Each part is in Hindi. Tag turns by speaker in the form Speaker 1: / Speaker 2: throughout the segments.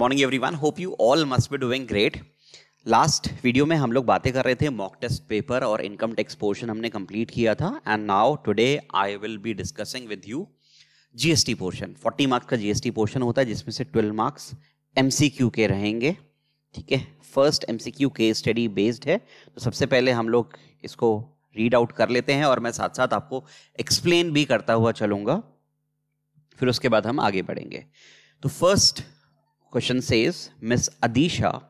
Speaker 1: Morning everyone hope you all must be doing great last video में हम लोग बातें कर रहे थे मॉक टेस्ट पेपर और इनकम टैक्स पोर्शन हमने कंप्लीट किया था and now today I will be discussing with you GST portion 40 marks का जीएसटी पोर्शन होता है जिसमें से 12 मार्क्स एमसीक्यू के रहेंगे ठीक है फर्स्ट एमसीक्यू के स्टडी बेस्ड है तो सबसे पहले हम लोग इसको रीड आउट कर लेते हैं और मैं साथ साथ आपको एक्सप्लेन भी करता हुआ चलूंगा फिर उसके बाद हम आगे बढ़ेंगे तो first Question says Miss Adisha,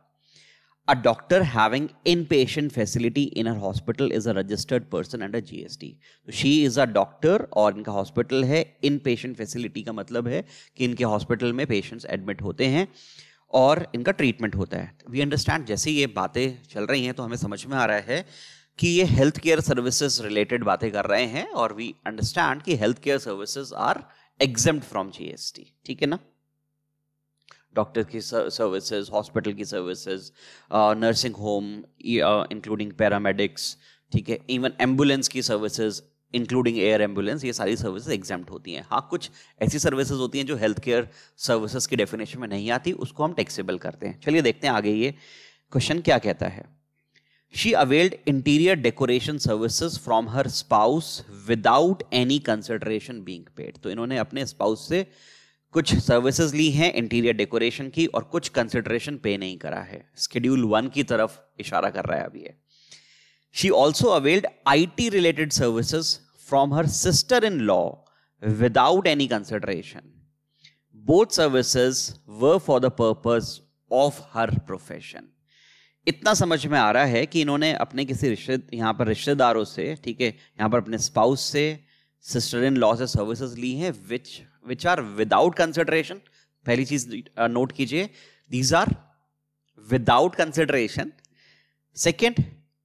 Speaker 1: a doctor having inpatient facility in her hospital is a registered person under GST. So she is a doctor और इनका hospital है inpatient facility का मतलब है कि इनके hospital में patients admit होते हैं और इनका ट्रीटमेंट होता है वी अंडरस्टैंड जैसे ये बातें चल रही हैं तो हमें समझ में आ रहा है कि ये हेल्थ केयर सर्विसेज रिलेटेड बातें कर रहे हैं और वी अंडरस्टैंड कि health care services are exempt from GST ठीक है ना डॉक्टर की सर्विसेज हॉस्पिटल की services nursing home including paramedics ठीक है इवन एम्बुलेंस की सर्विसेज इंक्लूडिंग एयर एम्बुलेंस ये सारी सर्विसेज एग्जाम होती हैं हाँ कुछ ऐसी सर्विसेज होती हैं जो हेल्थ केयर सर्विसेज की डेफिनेशन में नहीं आती उसको हम टैक्सेबल करते हैं चलिए देखते हैं आगे ये क्वेश्चन क्या कहता है she availed interior decoration services from her spouse without any consideration being paid तो इन्होंने अपने स्पाउस से कुछ सर्विसेज ली हैं इंटीरियर डेकोरेशन की और कुछ कंसिडरेशन पे नहीं करा है स्केड्यूल वन की तरफ इशारा कर रहा है अभी she also availed I T related services from her sister in law without any consideration both services व for the purpose of her profession इतना समझ में आ रहा है कि इन्होंने अपने किसी रिश्ते यहाँ पर रिश्तेदारों से ठीक है यहाँ पर अपने स्पाउस से सिस्टर इन लॉ से सर्विसेज ली हैं which which are without consideration पहली चीज नोट कीजिए these are without consideration second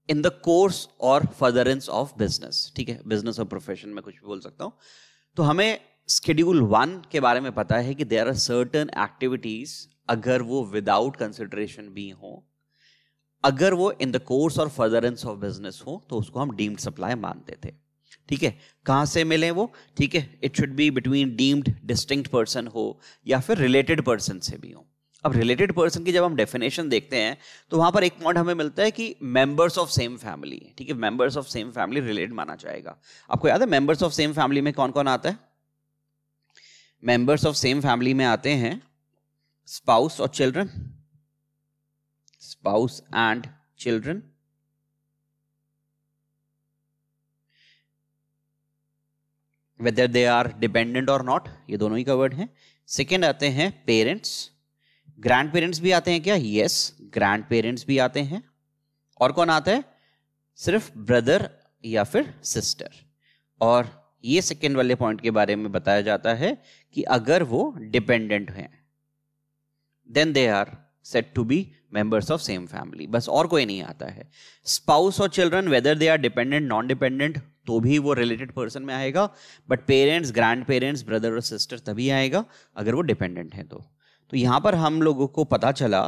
Speaker 1: in the course or furtherance of business ठीक है बिजनेस और प्रोफेशन में कुछ भी बोल सकता हूं तो हमें स्केड्यूल वन के बारे में पता है कि देर आर सर्टन एक्टिविटीज अगर वो विदाउट कंसिडरेशन भी हो अगर वो in the course or furtherance of business हो तो उसको हम डीम्ड सप्लाई मानते थे ठीक है कहाँ से मिले वो ठीक है it should be between deemed distinct person हो या फिर रिलेटेड पर्सन से भी हो अब रिलेटेड पर्सन की जब हम डेफिनेशन देखते हैं तो वहाँ पर एक पॉइंट हमें मिलता है कि मेंबर्स ऑफ सेम फैमिली ठीक है members of same family related माना जाएगा आपको याद है मेंबर्स ऑफ सेम फैमिली में कौन कौन आता है मेंबर्स ऑफ सेम फैमिली में आते हैं स्पाउस और children spouse and children whether they are dependent or not ये दोनों ही कवर्ड हैं सेकेंड आते हैं पेरेंट्स ग्रैंड पेरेंट्स भी आते हैं क्या यस ग्रैंड पेरेंट्स भी आते हैं और कौन आता है सिर्फ ब्रदर या फिर सिस्टर और ये सेकेंड वाले पॉइंट के बारे में बताया जाता है कि अगर वो डिपेंडेंट हैं then they are said to be members of same family बस और कोई नहीं आता है स्पाउस और children whether they are dependent non dependent तो भी वो रिलेटेड पर्सन में आएगा but parents grandparents brother or sister तभी आएगा अगर वो डिपेंडेंट हैं तो तो यहाँ पर हम लोगों को पता चला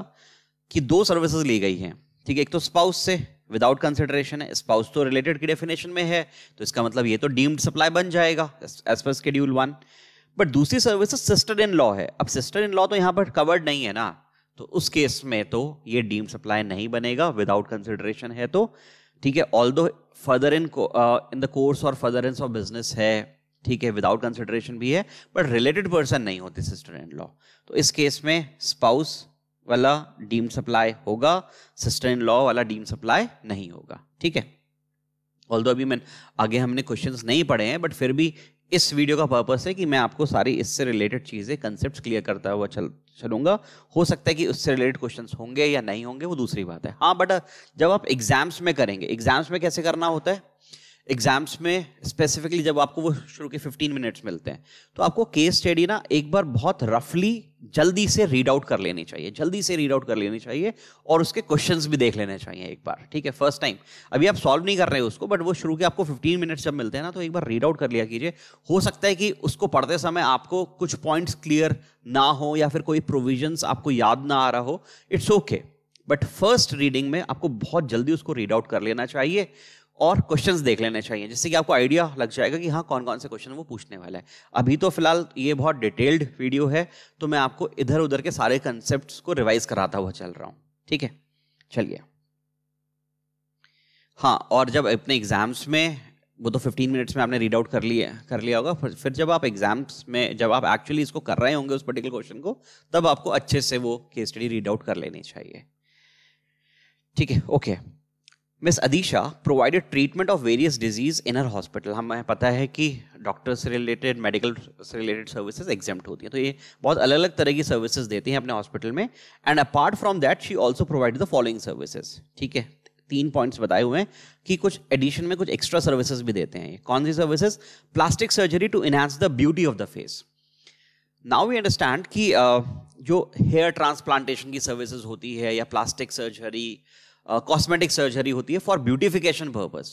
Speaker 1: कि दो सर्विसेज ली गई हैं ठीक है एक तो स्पाउस से विदाउट कंसिडरेशन है स्पाउस तो रिलेटेड की डेफिनेशन में है तो इसका मतलब ये तो डीम्ड सप्लाई बन जाएगा as per schedule one but दूसरी सर्विस सिस्टर इन लॉ है अब सिस्टर इन लॉ तो यहाँ पर कवर्ड नहीं है ना तो उस केस में तो ये डीम सप्लाई नहीं बनेगा विदाउट कंसिडरेशन है तो ठीक है ऑल दो further in in the course or in of business है ठीक है विदाउट कंसिडरेशन भी है बट रिलेटेड पर्सन नहीं होती सिस्टर इन लॉ तो इस केस में स्पाउस वाला डीम सप्लाई होगा सिस्टर इन लॉ वाला डीम सप्लाई नहीं होगा ठीक है ऑल दो अभी मैं आगे हमने क्वेश्चन नहीं पढ़े हैं बट फिर भी इस वीडियो का पर्पस है कि मैं आपको सारी इससे रिलेटेड चीज़ें कंसेप्ट क्लियर करता हुआ चल चलूंगा हो सकता है कि उससे रिलेटेड क्वेश्चंस होंगे या नहीं होंगे वो दूसरी बात है हाँ बट जब आप एग्जाम्स में करेंगे एग्जाम्स में कैसे करना होता है एग्जाम्स में स्पेसिफिकली जब आपको वो शुरू के 15 मिनट्स मिलते हैं तो आपको केस स्टडी ना एक बार बहुत रफली जल्दी से रीड आउट कर लेनी चाहिए जल्दी से रीड आउट कर लेनी चाहिए और उसके क्वेश्चंस भी देख लेने चाहिए एक बार ठीक है फर्स्ट टाइम अभी आप सॉल्व नहीं कर रहे उसको बट वो शुरू के आपको 15 मिनट्स जब मिलते हैं ना तो एक बार रीड आउट कर लिया कीजिए हो सकता है कि उसको पढ़ते समय आपको कुछ पॉइंट्स क्लियर ना हो या फिर कोई प्रोविजन्स आपको याद ना आ रहा हो it's okay but first reading में आपको बहुत जल्दी उसको रीड आउट कर लेना चाहिए और क्वेश्चंस देख लेने चाहिए जिससे कि आपको आइडिया लग जाएगा कि हाँ कौन कौन से क्वेश्चन वो पूछने वाला है अभी तो फिलहाल ये बहुत डिटेल्ड वीडियो है तो मैं आपको इधर उधर के सारे कंसेप्ट को रिवाइज कराता हुआ चल रहा हूँ ठीक है चलिए हाँ और जब अपने एग्जाम्स में वो तो 15 मिनट्स में आपने रीड आउट कर लिया कर लिया होगा फिर, फिर जब आप एग्जाम्स में जब आप एक्चुअली इसको कर रहे होंगे उस पर्टिकुलर क्वेश्चन को तब आपको अच्छे से वो केस स्टडी रीड आउट कर लेनी चाहिए ठीक है okay miss Adisha provided treatment of various disease in her hospital हमें पता है कि डॉक्टर से रिलेटेड मेडिकल से रिलेटेड सर्विसेज एग्जेम्ट होती हैं तो ये बहुत अलग अलग तरह की सर्विसेज देती हैं अपने हॉस्पिटल में and apart from that she also provide the following services ठीक है तीन पॉइंट्स बताए हुए हैं कि कुछ एडिशन में कुछ एक्स्ट्रा सर्विसेज भी देते हैं कौन सी services plastic surgery to enhance the beauty of the face now we understand कि uh, जो हेयर ट्रांसप्लांटेशन की सर्विसेज होती है या प्लास्टिक सर्जरी कॉस्मेटिक सर्जरी होती है फॉर ब्यूटिफिकेशन पर्पज़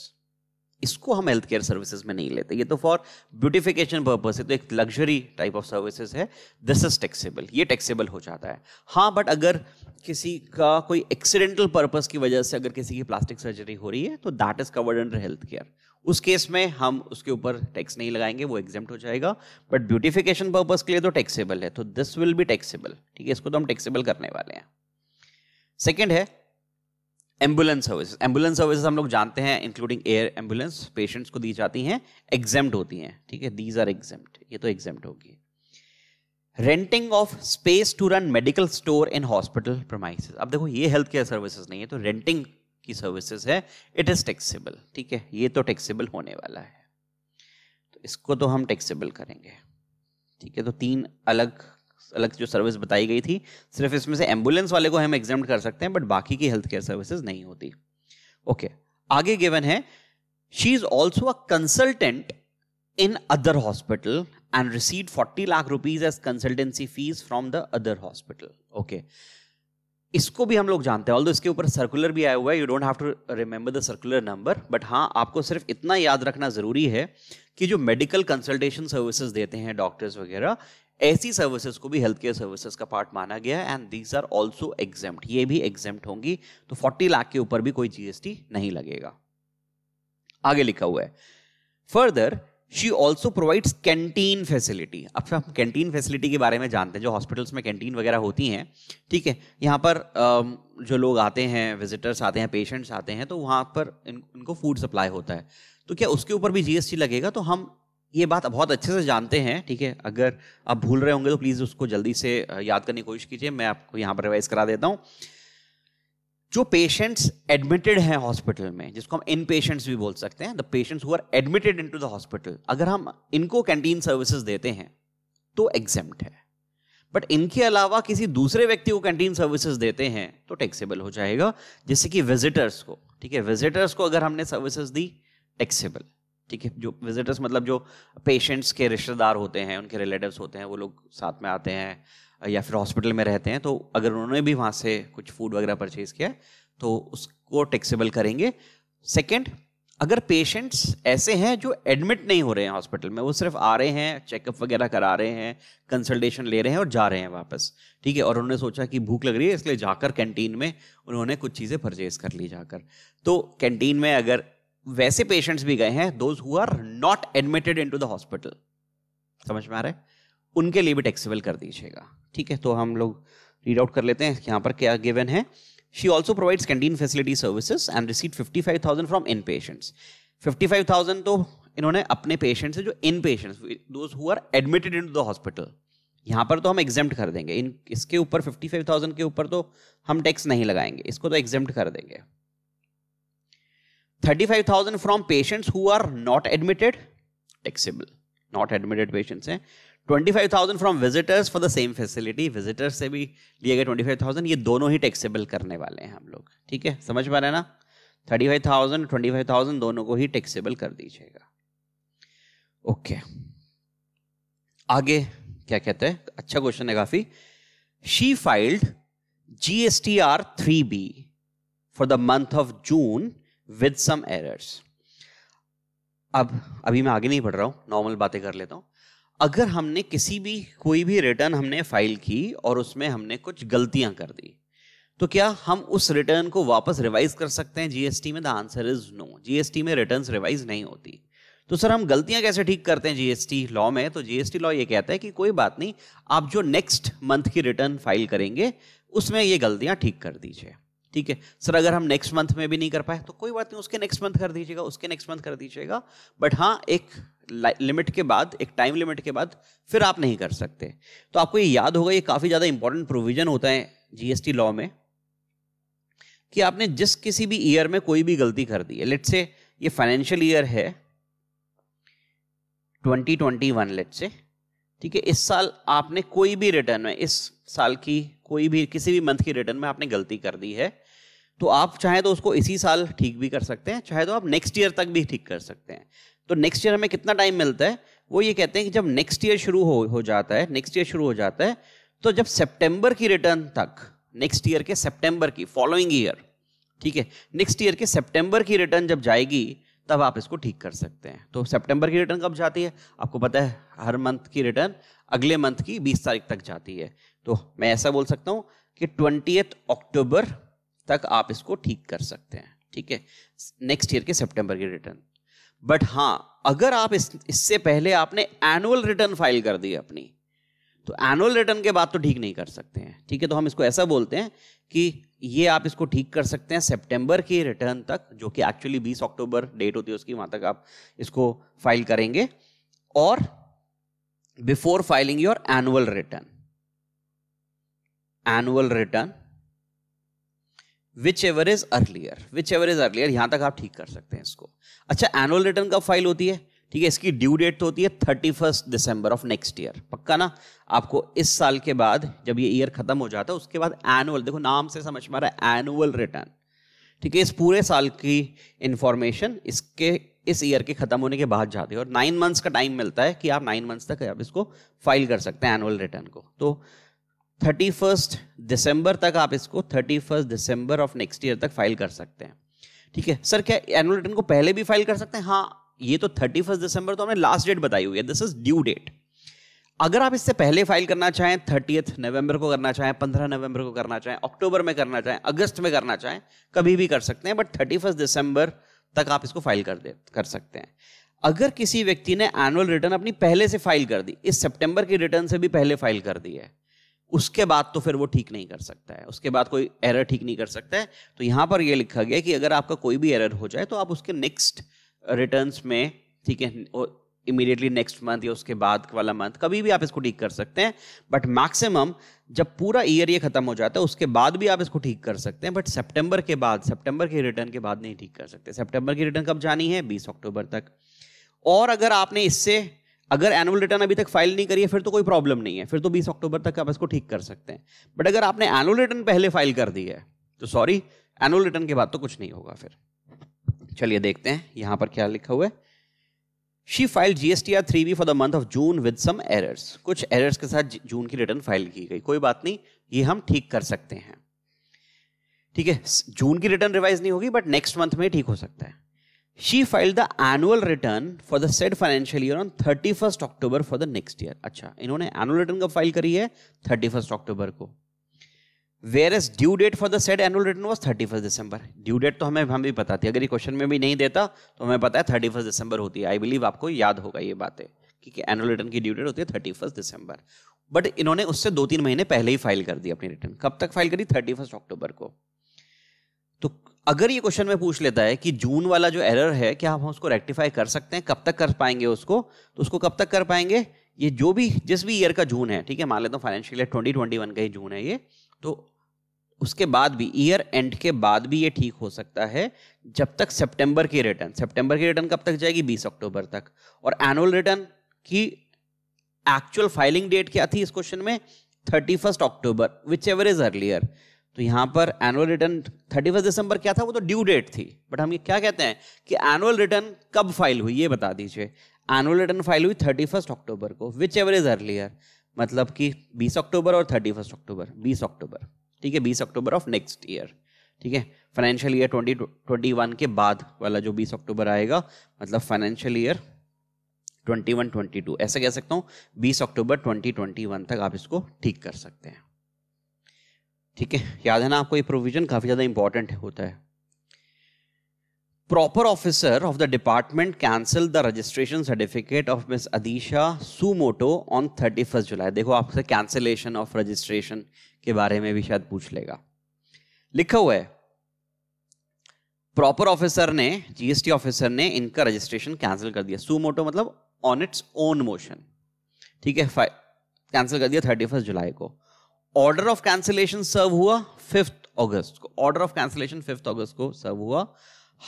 Speaker 1: इसको हम हेल्थ केयर सर्विसेज में नहीं लेते ये तो फॉर ब्यूटिफिकेशन पर्पज है तो एक लग्जरी टाइप ऑफ सर्विसेज है दिस इज टेक्सेबल ये टेक्सेबल हो जाता है हाँ बट अगर किसी का कोई एक्सीडेंटल पर्पज की वजह से अगर किसी की प्लास्टिक सर्जरी हो रही है तो that is covered under health care उस केस में हम उसके ऊपर टैक्स नहीं लगाएंगे वो एग्जाम हो जाएगा बट ब्यूटिफिकेशन पर्पज के लिए तो टैक्सेबल है तो दिस विल बी टैक्सेबल ठीक है इसको तो हम टैक्सेबल करने वाले हैं सेकेंड है एम्बुलेंस सर्विसेज एम्बुलेंस सर्विसेज हम लोग जानते हैं इंक्लूडिंग एयर एम्बुलेंस पेशेंट्स को दी जाती हैं एग्जाम होती हैं ठीक है दीज आर एग्जाम ये तो एग्जाम होगी renting of space to run medical store in hospital premises अब देखो ये हेल्थ केयर सर्विसेज नहीं है तो रेंटिंग की सर्विसेज है इट इज टेक्सीबल ठीक है ये तो टेक्सीबल होने वाला है तो इसको तो हम टेक्सीबल करेंगे ठीक है तो तीन अलग अलग जो सर्विस बताई गई थी सिर्फ इसमें से एम्बुलेंस वाले को हम एग्जाम कर सकते हैं बट बाकी की हेल्थ केयर सर्विसेज नहीं होती ओके okay. आगे गिवन है she is also a consultant in other hospital and receive forty lakh rupees as consultancy fees from the other hospital okay इसको भी हम लोग जानते हैं ऑल इसके ऊपर सर्कुलर भी आया हुआ है you don't have to remember the circular number but हाँ आपको सिर्फ इतना याद रखना जरूरी है कि जो मेडिकल कंसल्टेशन सर्विसेज देते हैं डॉक्टर्स वगैरह ऐसी सर्विसेज को भी हेल्थ केयर सर्विसेज का पार्ट माना गया है and these are also exempt ये भी एग्जेम्ट होंगी तो 40 लाख के ऊपर भी कोई जीएसटी नहीं लगेगा आगे लिखा हुआ है further she also provides canteen facility अब हम कैंटीन फैसिलिटी के बारे में जानते हैं जो हॉस्पिटल्स में कैंटीन वगैरह होती हैं ठीक है यहाँ पर जो लोग आते हैं विजिटर्स आते हैं पेशेंट्स आते हैं तो वहाँ पर इन, इनको फूड सप्लाई होता है तो क्या उसके ऊपर भी जीएसटी लगेगा तो हम ये बात बहुत अच्छे से जानते हैं ठीक है अगर आप भूल रहे होंगे तो प्लीज़ उसको जल्दी से याद करने की कोशिश कीजिए मैं आपको यहाँ पर रिवाइज करा देता हूँ जो पेशेंट्स एडमिटेड हैं हॉस्पिटल में जिसको हम इन पेशेंट्स भी बोल सकते हैं the patients who are admitted into the hospital अगर हम इनको कैंटीन सर्विसेज देते हैं तो एग्जेम्ट है बट इनके अलावा किसी दूसरे व्यक्ति को कैंटीन सर्विसेज देते हैं तो टैक्सेबल हो जाएगा जैसे कि विजिटर्स को ठीक है विजिटर्स को अगर हमने सर्विसेज दी टैक्सेबल ठीक है जो विजिटर्स मतलब जो पेशेंट्स के रिश्तेदार होते हैं उनके रिलेटिव्स होते हैं वो लोग साथ में आते हैं या फिर हॉस्पिटल में रहते हैं तो अगर उन्होंने भी वहाँ से कुछ फूड वगैरह परचेज किया तो उसको टैक्सेबल करेंगे सेकेंड अगर पेशेंट्स ऐसे हैं जो एडमिट नहीं हो रहे हैं हॉस्पिटल में वो सिर्फ आ रहे हैं चेकअप वगैरह करा रहे हैं कंसल्टेशन ले रहे हैं और जा रहे हैं वापस ठीक है और उन्होंने सोचा कि भूख लग रही है इसलिए जाकर कैंटीन में उन्होंने कुछ चीज़ें परचेज कर ली जाकर तो कैंटीन में अगर वैसे पेशेंट्स भी गए हैं those who are not admitted in the hospital समझ में आ रहा है उनके लिए भी टैक्सीबल कर दीजिएगा ठीक है तो हम लोग रीड आउट कर लेते हैं यहाँ पर क्या गिवन है she also provides canteen facility services and receive fifty five thousand from in patients fifty five thousand तो इन्होंने अपने पेशेंट्स जो in patients those who are admitted into the hospital यहाँ पर तो हम एग्जाम कर देंगे इन इसके ऊपर फिफ्टी फाइव थाउजेंड के ऊपर तो हम टैक्स नहीं लगाएंगे इसको तो एग्जाम कर देंगे 35,000 from patients who are not admitted taxable not admitted patients हैं 25,000 from visitors for the same facility visitors से भी लिए गए 25,000 ये दोनों ही टैक्सेबल करने वाले हैं हम लोग ठीक है समझ पा रहे हैं ना फाइव थाउजेंड दोनों को ही टैक्सेबल कर दीजिएगा ओके आगे क्या कहते हैं अच्छा क्वेश्चन है काफी she filed GST R three B for the month of June with some errors अब अभी मैं आगे नहीं बढ़ रहा हूं नॉर्मल बातें कर लेता हूं अगर हमने किसी भी कोई भी रिटर्न हमने फाइल की और उसमें हमने कुछ गलतियां कर दी तो क्या हम उस रिटर्न को वापस रिवाइज कर सकते हैं जीएसटी में the answer is no GST में रिटर्न रिवाइज नहीं होती तो सर हम गलतियां कैसे ठीक करते हैं जीएसटी लॉ में तो जीएसटी लॉ ये कहता है कि कोई बात नहीं आप जो नेक्स्ट मंथ की रिटर्न फाइल करेंगे उसमें ये गलतियां ठीक कर दीजिए ठीक है सर अगर हम नेक्स्ट मंथ में भी नहीं कर पाए तो कोई बात नहीं उसके नेक्स्ट मंथ कर दीजिएगा उसके नेक्स्ट मंथ कर दीजिएगा बट हाँ एक लिमिट के बाद एक टाइम लिमिट के बाद फिर आप नहीं कर सकते तो आपको ये याद होगा ये काफ़ी ज़्यादा इंपॉर्टेंट प्रोविजन होता है जीएसटी लॉ में कि आपने जिस किसी भी ईयर में कोई भी गलती कर दी है लेट से ये फाइनेंशियल ईयर है 2021 लेट से ठीक है इस साल आपने कोई भी रिटर्न में इस साल की कोई भी किसी भी मंथ की रिटर्न में आपने गलती कर दी है तो आप चाहे तो उसको इसी साल ठीक भी कर सकते हैं चाहे तो आप नेक्स्ट ईयर तक भी ठीक कर सकते हैं तो नेक्स्ट ईयर हमें कितना टाइम मिलता है वो ये कहते हैं कि जब नेक्स्ट ईयर शुरू हो हो जाता है नेक्स्ट ईयर शुरू हो जाता है तो जब सेप्टेंबर की रिटर्न तक नेक्स्ट ईयर के सेप्टेंबर की फॉलोइंग ईयर ठीक है नेक्स्ट ईयर के सेप्टेंबर की रिटर्न जब जाएगी तब आप इसको ठीक कर सकते हैं तो सेप्टेंबर की रिटर्न कब जाती है आपको पता है हर मंथ की रिटर्न अगले मंथ की 20 तारीख तक जाती है तो मैं ऐसा बोल सकता हूँ कि ट्वेंटी अक्टूबर तक आप इसको ठीक कर सकते हैं ठीक है नेक्स्ट ईयर के सितंबर के रिटर्न बट हां अगर आप इस इससे पहले आपने एनुअल रिटर्न फाइल कर दी अपनी तो एनुअल रिटर्न के बाद तो ठीक नहीं कर सकते हैं ठीक है तो हम इसको ऐसा बोलते हैं कि ये आप इसको ठीक कर सकते हैं सितंबर की रिटर्न तक जो कि एक्चुअली 20 अक्टूबर डेट होती है उसकी वहां तक आप इसको फाइल करेंगे और before filing your annual return annual return whichever is earlier whichever is earlier यहां तक आप ठीक कर सकते हैं इसको अच्छा एनुअल रिटर्न कब फाइल होती है ठीक है इसकी ड्यू डेट तो होती है thirty first December of next year पक्का ना आपको इस साल के बाद जब ये ईयर खत्म हो जाता है उसके बाद एनुअल देखो नाम से समझ में आ रहा है एनुअल रिटर्न ठीक है इस पूरे साल की इंफॉर्मेशन इसके इस ईयर के खत्म होने के बाद जाती है और नाइन मंथ्स का टाइम मिलता है कि आप नाइन मंथ्स तक आप इसको फाइल कर सकते हैं एनुअल रिटर्न को तो थर्टी फर्स्ट दिसंबर तक आप इसको thirty first December of next year तक फाइल कर सकते हैं ठीक है सर क्या एनुअल रिटर्न को पहले भी फाइल कर सकते हैं हाँ ये तो थर्टी फर्स्ट दिसंबर तो हमने लास्ट डेट बताई हुई है दिस इज ड्यू डेट अगर आप इससे पहले फाइल करना चाहें थर्टीथ नवंबर को करना चाहें पंद्रह नवंबर को करना चाहें अक्टूबर में करना चाहें अगस्त में करना चाहें कभी भी कर सकते हैं बट थर्टी फर्स्ट दिसंबर तक आप इसको फाइल कर दे कर सकते हैं अगर किसी व्यक्ति ने एनुअल रिटर्न अपनी पहले से फाइल कर दी इस सितंबर की रिटर्न से भी पहले फाइल कर दी है उसके बाद तो फिर वो ठीक नहीं कर सकता है उसके बाद कोई एरर ठीक नहीं कर सकता है तो यहाँ पर ये लिखा गया कि अगर आपका कोई भी एरर हो जाए तो आप उसके नेक्स्ट रिटर्न में ठीक है इमीडिएटली नेक्स्ट मंथ या उसके बाद वाला मंथ कभी भी आप इसको ठीक कर सकते हैं बट मैक्सिमम जब पूरा ईयर ये खत्म हो जाता है उसके बाद भी आप इसको ठीक कर सकते हैं बट सितंबर के बाद सितंबर के रिटर्न के बाद नहीं ठीक कर सकते सितंबर की रिटर्न कब जानी है 20 अक्टूबर तक और अगर आपने इससे अगर एनुअल रिटर्न अभी तक फाइल नहीं करी है फिर तो कोई प्रॉब्लम नहीं है फिर तो 20 अक्टूबर तक आप इसको ठीक कर सकते हैं बट अगर आपने एनुअल रिटर्न पहले फाइल कर दी है तो सॉरी एनुअल रिटर्न के बाद तो कुछ नहीं होगा फिर चलिए देखते हैं यहां पर क्या लिखा हुआ है she file G S T R three B for the month of June with some errors कुछ एरर्स के साथ जून की रिटर्न फाइल की गई कोई बात नहीं ये हम ठीक कर सकते हैं ठीक है जून की रिटर्न रिवाइज नहीं होगी बट नेक्स्ट मंथ में ठीक हो सकता है she filed the annual return for the said financial year on 31st October for the next year. अच्छा इन्होंने annual return कब फाइल करी है 31st October को Whereas due date for the said annual return was 31st December. Due date तो हमें हम भी पता थी अगर ये क्वेश्चन में भी नहीं देता तो हमें पता है 31st December होती है आई बिलीव आपको याद होगा ये बातें कि एनुअल रिटर्न की ड्यू डेट होती है थर्टी फर्स्ट दिसंबर बट इन्होंने उससे दो तीन महीने पहले ही फाइल कर दी अपनी रिटर्न कब तक फाइल करी थर्टी फर्स्ट अक्टूबर को अगर ये क्वेश्चन में पूछ लेता है कि जून वाला जो एरर है क्या आप हम उसको रेक्टिफाई कर सकते हैं कब तक कर पाएंगे उसको तो उसको कब तक कर पाएंगे ये जो भी जिस भी ईयर का जून है ठीक है मान लेता हूँ financial year twenty twenty one का ही जून है ये तो उसके बाद भी ईयर एंड के बाद भी ये ठीक हो सकता है जब तक सेप्टेम्बर की रिटर्न सेप्टेम्बर की रिटर्न कब तक जाएगी बीस अक्टूबर तक और एनुअल रिटर्न की एक्चुअल फाइलिंग डेट क्या थी इस क्वेश्चन में thirty first October whichever is earlier तो यहाँ पर annual return thirty first December क्या था वो तो ड्यू डेट थी बट हम ये क्या कहते हैं कि एनुअल रिटर्न कब फाइल हुई ये बता दीजिए एनुअल रिटर्न फाइल हुई थर्टी फर्स्ट अक्टूबर को विच एवर इज अर्लियर मतलब कि बीस अक्टूबर और थर्टी फर्स्ट अक्टूबर बीस अक्टूबर ठीक है बीस अक्टूबर ऑफ नेक्स्ट ईयर ठीक है financial year twenty twenty one के बाद वाला जो बीस अक्टूबर आएगा मतलब financial year twenty one twenty two ऐसा कह सकता हूँ बीस अक्टूबर ट्वेंटी ट्वेंटी वन तक आप इसको ठीक कर सकते हैं ठीक है याद है ना आपको ये प्रोविजन काफ़ी ज़्यादा इंपॉर्टेंट होता है officer of the department cancel the registration certificate of miss Adisha suo motu on thirty first July देखो आपसे कैंसिलेशन ऑफ रजिस्ट्रेशन के बारे में भी शायद पूछ लेगा लिखा हुआ है प्रॉपर ऑफिसर ने जीएसटी ऑफिसर ने इनका रजिस्ट्रेशन कैंसिल कर दिया सुमोटो मतलब ऑन इट्स ओन मोशन ठीक है कैंसिल कर दिया थर्टी फर्स्ट जुलाई को ऑर्डर ऑफ कैंसिलेशन सर्व हुआ फिफ्थ अगस्त को ऑर्डर ऑफ कैंसिलेशन फिफ्थ अगस्त को सर्व हुआ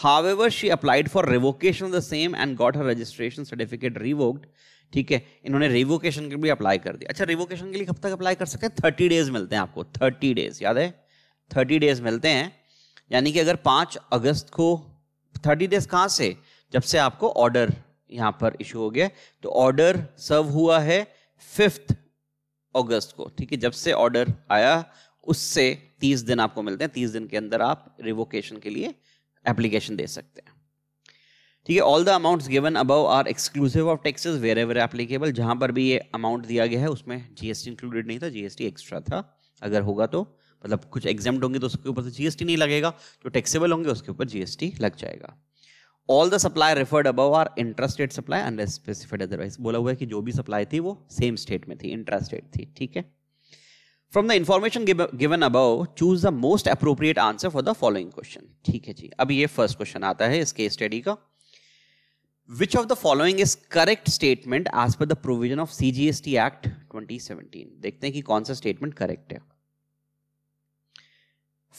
Speaker 1: however she applied for revocation the same and got her registration certificate revoked ठीक है इन्होंने रिवोकेशन के लिए अप्लाई कर दिया अच्छा रिवोकेशन के लिए कब तक अप्लाई कर सकते हैं थर्टी डेज मिलते हैं आपको थर्टी डेज याद है थर्टी डेज मिलते हैं यानी कि अगर पाँच अगस्त को थर्टी डेज कहाँ से जब से आपको ऑर्डर यहाँ पर इशू हो गया तो ऑर्डर सर्व हुआ है फिफ्थ अगस्त को ठीक है जब से ऑर्डर आया उससे तीस दिन आपको मिलते हैं तीस दिन के अंदर आप रिवोकेशन के लिए एप्लीकेशन दे सकते हैं ठीक है all the amount given above are exclusive of taxes wherever applicable जहां पर भी ये अमाउंट दिया गया है उसमें जीएसटी इंक्लूडेड नहीं था जीएसटी एक्स्ट्रा था अगर होगा तो मतलब कुछ एग्जाम होंगे तो उसके ऊपर से जीएसटी नहीं लगेगा जो टैक्सेबल होंगे उसके ऊपर जीएसटी लग जाएगा all the supply referred above are intrastate supply unless specified otherwise बोला हुआ है कि जो भी सप्लाई थी वो सेम स्टेट में थी इंट्रास्टेट थी ठीक है from the information given above choose the most appropriate answer for the following question ठीक है जी अब ये फर्स्ट क्वेश्चन आता है इसके स्टडी का which of the following is correct statement as per the provision of C G S T act twenty seventeen देखते हैं कि कौन सा स्टेटमेंट करेक्ट है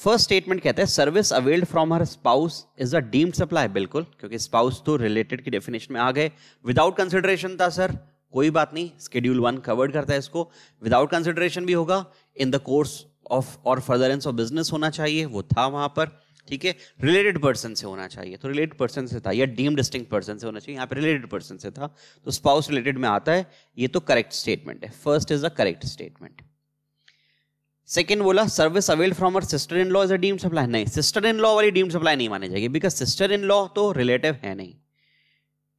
Speaker 1: फर्स्ट स्टेटमेंट कहते हैं service availed from her spouse is a deemed supply बिल्कुल क्योंकि स्पाउस तो रिलेटेड की डेफिनेशन में आ गए विदाउट कंसिडरेशन था सर कोई बात नहीं स्केड्यूल वन कवर्ड करता है इसको विदाउट कंसिडरेशन भी होगा इन द कोर्स ऑफ और फर्दरेंस ऑफ बिजनेस होना चाहिए वो था वहां पर ठीक है रिलेटेड पर्सन से होना चाहिए तो रिलेटेड पर्सन से था या डीम डिस्टिंग पर्सन से होना चाहिए यहाँ पे रिलेटेड पर्सन से था तो स्पाउस रिलेटेड में आता है ये तो करेक्ट स्टेटमेंट है first is a correct statement second बोला service avail from her sister in law is a deemed supply नहीं सिस्टर इन लॉ वाली डीम्ड सप्लाई नहीं मानी जाएगी बिकॉज सिस्टर इन लॉ तो रिलेटिव है नहीं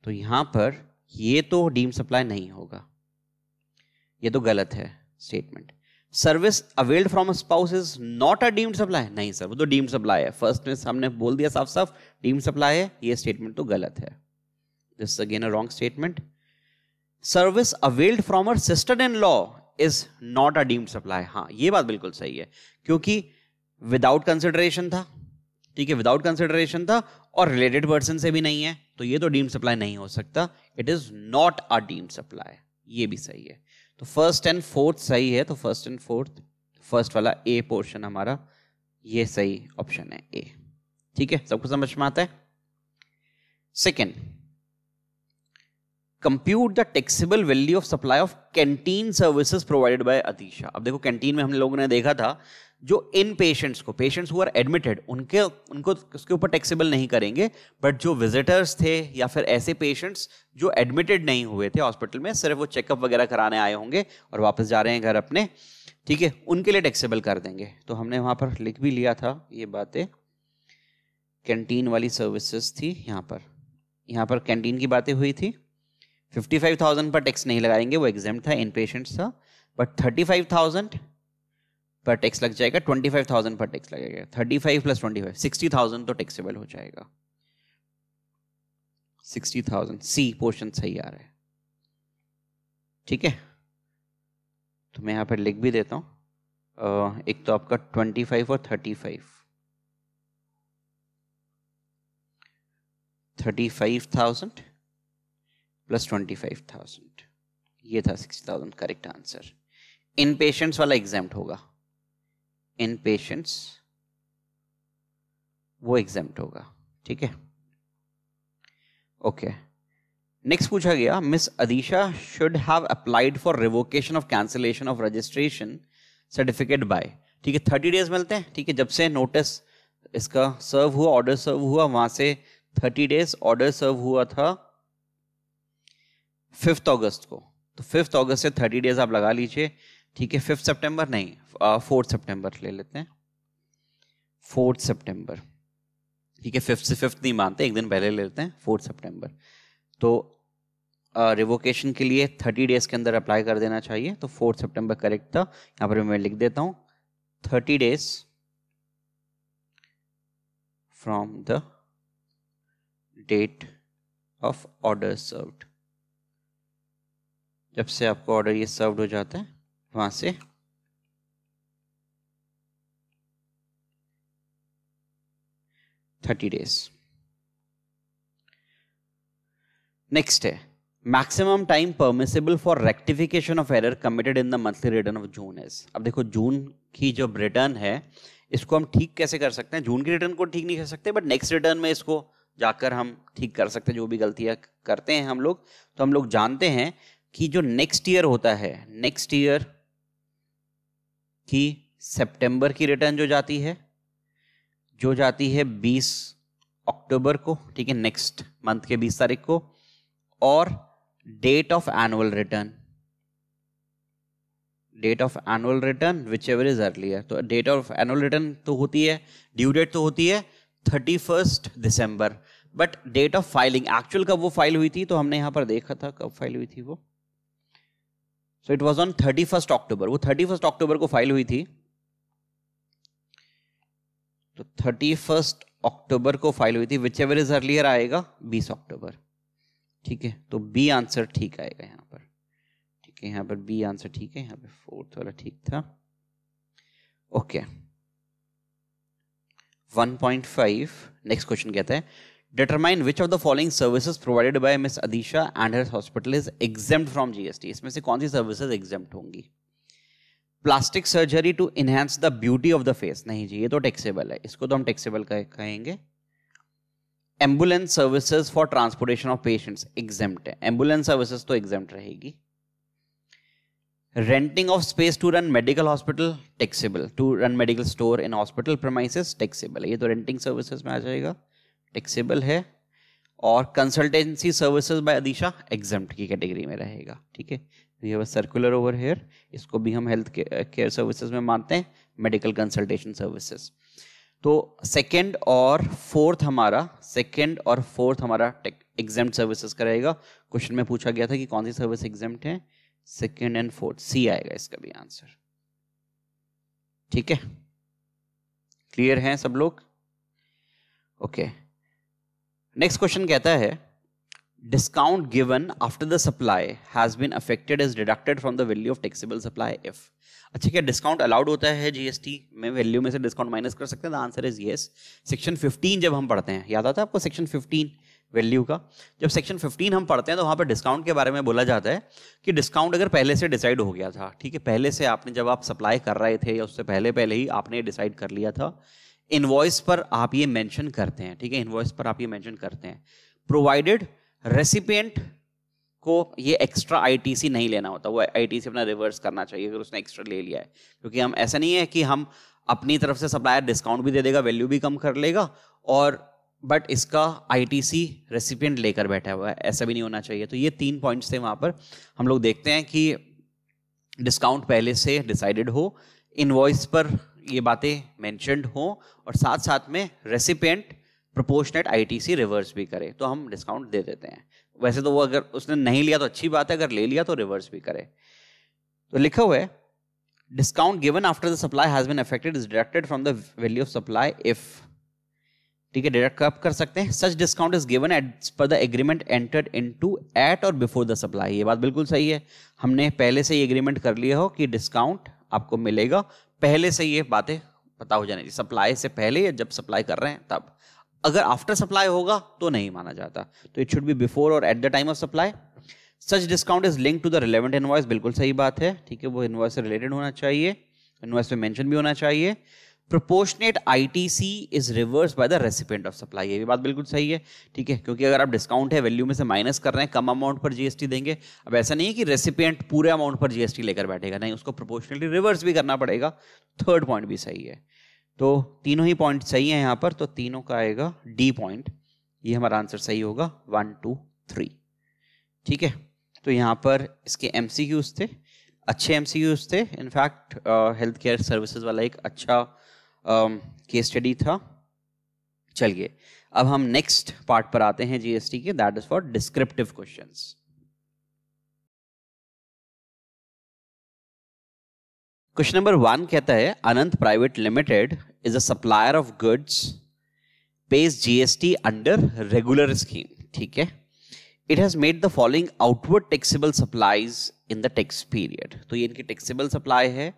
Speaker 1: तो यहां पर ये तो डीम सप्लाई नहीं होगा ये तो गलत है statement service availed from spouse is not a deemed supply नहीं सर वो तो डीम्ड सप्लाई है फर्स्ट में हमने बोल दिया साफ साफ डीम्ड सप्लाई है ये स्टेटमेंट तो गलत है this again a wrong statement service availed from her sister in law is not a deemed supply हाँ ये बात बिल्कुल सही है क्योंकि विदाउट कंसिडरेशन था ठीक है विदाउट कंसिडरेशन था और रिलेटेड पर्सन से भी नहीं है तो ये तो डीम्ड सप्लाई नहीं हो सकता it is not a deemed supply ये भी सही है तो फर्स्ट एंड फोर्थ सही है तो फर्स्ट एंड फोर्थ फर्स्ट वाला ए पोर्शन हमारा ये सही ऑप्शन है ए ठीक है सबको समझ में आता है second compute the taxable value of supply of canteen services provided by Atisha अब देखो कैंटीन में हम लोगों ने देखा था जो इन पेशेंट्स को पेशेंट्स हुआ एडमिटेड उनके उनको उसके ऊपर टैक्सेबल नहीं करेंगे बट जो विजिटर्स थे या फिर ऐसे पेशेंट्स जो एडमिटेड नहीं हुए थे हॉस्पिटल में सिर्फ वो चेकअप वगैरह कराने आए होंगे और वापस जा रहे हैं घर अपने ठीक है उनके लिए टैक्सेबल कर देंगे तो हमने वहाँ पर लिख भी लिया था ये बातें कैंटीन वाली सर्विसेज थी यहाँ पर यहाँ पर कैंटीन की बातें हुई थी फिफ्टी फाइव थाउजेंड पर टैक्स नहीं लगाएंगे वो एग्जाम था इन पेशेंट था बट थर्टी फाइव थाउजेंड पर टैक्स लग जाएगा ट्वेंटी फाइव थाउजेंड पर टैक्स लगेगा thirty five plus twenty five sixty thousand तो टैक्सेबल हो जाएगा सिक्सटी थाउजेंड सी पोर्शन सही आ रहा है ठीक है तो मैं यहाँ पर लिख भी देता हूँ एक तो आपका ट्वेंटी फाइव और thirty five thirty five thousand plus twenty five thousand ये था sixty thousand correct answer in patients वाला एग्जाम होगा इन पेशेंट्स वो एग्जाम होगा ठीक है ओके नेक्स्ट पूछा गया miss Adisha should have applied for revocation of cancellation of registration certificate by ठीक है थर्टी डेज मिलते हैं ठीक है जब से नोटिस इसका सर्व हुआ ऑर्डर सर्व हुआ वहां से थर्टी डेज ऑर्डर सर्व हुआ था फिफ्थ अगस्त को तो फिफ्थ अगस्त से थर्टी डेज आप लगा लीजिए ठीक है फिफ्थ सितंबर नहीं फोर्थ सितंबर ले लेते हैं फोर्थ सितंबर ठीक है फिफ्थ से फिफ्थ नहीं मानते एक दिन पहले ले लेते हैं फोर्थ सितंबर तो रिवोकेशन के लिए थर्टी डेज के अंदर अप्लाई कर देना चाहिए तो फोर्थ सितंबर करेक्ट था यहाँ पर मैं लिख देता हूँ thirty days from the date of order served जब से आपका ऑर्डर ये सर्व्ड हो जाता है वहाँ से थर्टी डेज नेक्स्ट है maximum time permissible for rectification of error committed in the monthly return of June is अब देखो जून की जो रिटर्न है इसको हम ठीक कैसे कर सकते हैं जून की रिटर्न को ठीक नहीं कर सकते बट नेक्स्ट रिटर्न में इसको जाकर हम ठीक कर सकते हैं जो भी गलतियां करते हैं हम लोग तो हम लोग जानते हैं कि जो नेक्स्ट ईयर होता है नेक्स्ट ईयर की सितंबर की रिटर्न जो जाती है जो जाती है 20 अक्टूबर को ठीक है नेक्स्ट मंथ के 20 तारीख को और date of annual return date of annual return whichever is earlier तो डेट ऑफ एनुअल रिटर्न तो होती है ड्यू डेट तो होती है thirty first December but date of filing actual कब वो फाइल हुई थी तो हमने यहां पर देखा था कब फाइल हुई थी वो so it was on thirty first October वो थर्टी फर्स्ट अक्टूबर को फाइल हुई थी तो थर्टी फर्स्ट अक्टूबर को फाइल हुई थी विच एवर इज अर्लियर आएगा बीस अक्टूबर ठीक है तो बी आंसर ठीक आएगा यहाँ पर ठीक है यहाँ पर बी आंसर ठीक है यहाँ पर फोर्थ वाला ठीक था okay one point five next question कहता है determine which of the following services provided by miss Adisha and her hospital is exempt from GST इसमें से कौन सी सर्विसेज एग्जाम होंगी plastic surgery to enhance the beauty of the face नहीं जी ये तो टेक्सेबल है इसको तो हम टेक्सेबल कह, कहेंगे ambulance services for transportation of patients exempt है एम्बुलेंस सर्विसेज तो एग्जेम्प्ट रहेगी renting of space to run medical hospital taxable to run medical store in hospital premises taxable ये तो रेंटिंग सर्विसेज में आ जाएगा टैक्सेबल है और consultancy services by Adisha exempt की कैटेगरी में रहेगा ठीक है we have circular over here इसको भी हम हेल्थ केयर सर्विसेज में मानते हैं मेडिकल कंसल्टेशन सर्विसेज तो सेकंड और फोर्थ हमारा सेकंड और फोर्थ हमारा एग्जाम सर्विसेज का रहेगा क्वेश्चन में पूछा गया था कि कौन सी सर्विस एग्जाम है सेकेंड एंड फोर्थ सी आएगा इसका भी आंसर ठीक है क्लियर है सब लोग ओके okay. नेक्स्ट क्वेश्चन कहता है discount given after the supply has been effected is deducted from the value of taxable supply if अच्छा क्या डिस्काउंट अलाउड होता है जीएसटी में वैल्यू में से डिस्काउंट माइनस कर सकते हैं answer is yes section fifteen जब हम पढ़ते हैं याद आता है आपको सेक्शन फिफ्टीन वैल्यू का जब सेक्शन 15 हम पढ़ते हैं तो वहाँ पर डिस्काउंट के बारे में बोला जाता है कि डिस्काउंट अगर पहले से डिसाइड हो गया था ठीक है पहले से आपने जब आप सप्लाई कर रहे थे या उससे पहले पहले ही आपने डिसाइड कर लिया था इनवॉइस पर आप ये मेंशन करते हैं ठीक है इनवॉइस पर आप ये मेंशन करते हैं प्रोवाइडेड रेसिपिएंट को ये एक्स्ट्रा आईटीसी नहीं लेना होता वो आईटीसी अपना रिवर्स करना चाहिए अगर उसने एक्स्ट्रा ले लिया है क्योंकि हम ऐसा नहीं है कि हम अपनी तरफ से सप्लायर डिस्काउंट भी दे देगा वैल्यू भी कम कर लेगा और बट इसका आईटीसी रेसिपिएंट लेकर बैठा हुआ है ऐसा भी नहीं होना चाहिए तो ये तीन पॉइंट्स थे वहाँ पर हम लोग देखते हैं कि डिस्काउंट पहले से डिसाइडेड हो इनवॉइस पर ये बातें मैंशनड हों और साथ साथ में रेसिपेंट प्रोपोर्शनेट आईटीसी रिवर्स भी करे तो हम डिस्काउंट दे देते हैं वैसे तो वो अगर उसने नहीं लिया तो अच्छी बात है अगर ले लिया तो रिवर्स भी करे तो लिखा हुआ है discount given after the supply has been effected is deducted from the value of supply if ठीक है डिडक्ट कब कर सकते हैं such discount is given at per the agreement entered into at और बिफोर द सप्लाई ये बात बिल्कुल सही है हमने पहले से ही एग्रीमेंट कर लिया हो कि डिस्काउंट आपको मिलेगा पहले से ये बातें पता हो जानी चाहिए सप्लाई से पहले या जब सप्लाई कर रहे हैं तब अगर आफ्टर सप्लाई होगा तो नहीं माना जाता तो इट शुड बी बिफोर और at the time of supply such discount is link to the relevant invoice बिल्कुल सही बात है ठीक है वो इन्वॉइस से रिलेटेड होना चाहिए इन्वॉइस में मेंशन भी होना चाहिए proportionate ITC is reverse by the recipient of supply ये भी बात बिल्कुल सही है ठीक है क्योंकि अगर आप डिस्काउंट है वैल्यू में से माइनस कर रहे हैं कम अमाउंट पर जीएसटी देंगे अब ऐसा नहीं है कि रेसिपेंट पूरे अमाउंट पर जीएसटी लेकर बैठेगा नहीं उसको प्रोपोर्शनली रिवर्स भी करना पड़ेगा थर्ड पॉइंट भी सही है तो तीनों ही पॉइंट सही है यहाँ पर तो तीनों का आएगा डी पॉइंट ये हमारा आंसर सही होगा वन टू थ्री ठीक है तो यहाँ पर इसके एम थे अच्छे एम थे इनफैक्ट हेल्थ केयर सर्विसेज वाला एक अच्छा केस um, स्टडी था चलिए अब हम नेक्स्ट पार्ट पर आते हैं जीएसटी के that is for descriptive questions question number one कहता है Anant private limited is a supplier of goods pays GST under regular scheme ठीक है it has made the following outward taxable supplies in the tax period तो ये इनकी टेक्सीबल सप्लाई है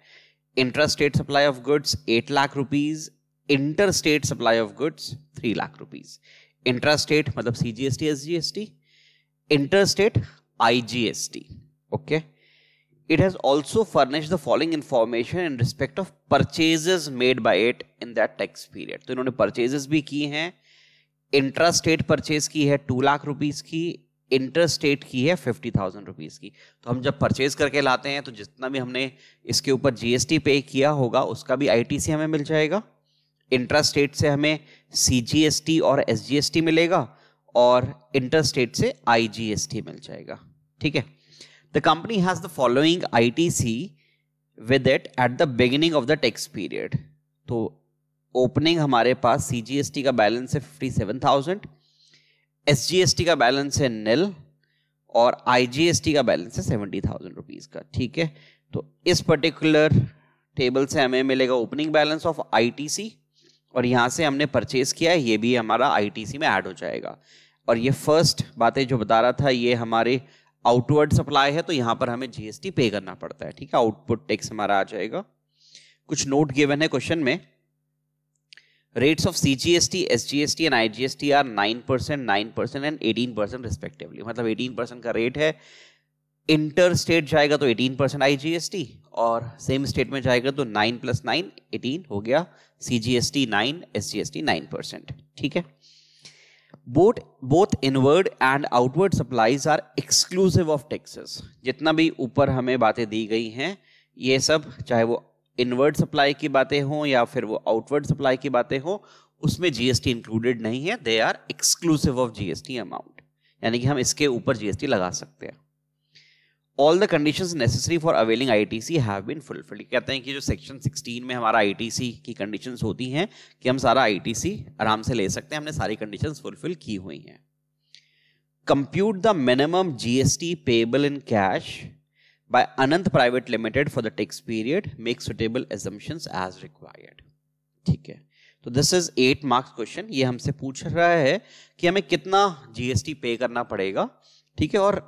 Speaker 1: interstate supply of goods eight lakh rupees interstate supply of goods three lakh rupees interstate मतलब C G S T S G S T interstate I G S T okay it has also furnish the following information in respect of purchases made by it in that tax period तो इन्होंने परचेजेस भी की हैं इंटरा स्टेट परचेज की है टू लाख रुपीज की इंटरस्टेट की है फिफ्टी थाउजेंड रुपीज़ की तो हम जब परचेज करके लाते हैं तो जितना भी हमने इसके ऊपर जीएसटी पे किया होगा उसका भी आईटीसी हमें मिल जाएगा इंटरस्टेट से हमें सीजीएसटी और एसजीएसटी मिलेगा और इंटरस्टेट से आईजीएसटी मिल जाएगा ठीक है the company has the following ITC with it at the beginning of the tax period तो ओपनिंग हमारे पास सीजीएसटी का बैलेंस है fifty seven thousand S G S T का बैलेंस है नेल और आई जी एस टी का बैलेंस है सेवेंटी थाउजेंड रुपीज का ठीक है तो इस पर्टिकुलर टेबल से हमें मिलेगा opening balance of I T C और यहाँ से हमने परचेज किया है ये भी हमारा आई टी सी में ऐड हो जाएगा और ये फर्स्ट बातें जो बता रहा था ये हमारे आउटवर्ड सप्लाई है तो यहाँ पर हमें जीएसटी पे करना पड़ता है ठीक है आउटपुट टैक्स हमारा आ जाएगा कुछ नोट गिवन है क्वेश्चन में Rates of CGST, SGST and IGST are 9%, 9% and 18% respectively. मतलब 18% का रेट है इंटर स्टेट जाएगा तो 18 percent I G S T और सेम स्टेट में जाएगा तो 9 प्लस नाइन एटीन हो गया C G S T nine S G S T nine percent ठीक है both both inward and outward supplies are exclusive of taxes जितना भी ऊपर हमें बातें दी गई हैं ये सब चाहे वो इनवर्ड सप्लाई की बातें हों या फिर वो आउटवर्ड सप्लाई की बातें हों उसमें जीएसटी इंक्लूडेड नहीं है they are exclusive of GST amount यानी कि हम इसके ऊपर जीएसटी लगा सकते हैं all the condition necessary for availing I T C have been fulfilled कहते हैं कि जो सेक्शन 16 में हमारा आई टी सी की कंडीशन होती हैं कि हम सारा आई टी सी आराम से ले सकते हैं हमने सारी कंडीशन फुलफिल की हुई हैं compute the minimum G S T payable in cash by Anand Private Limited for the tax period. Make suitable assumptions as required. ठीक है तो this is eight marks question ये हमसे पूछ रहा है कि हमें कितना जीएसटी पे करना पड़ेगा ठीक है और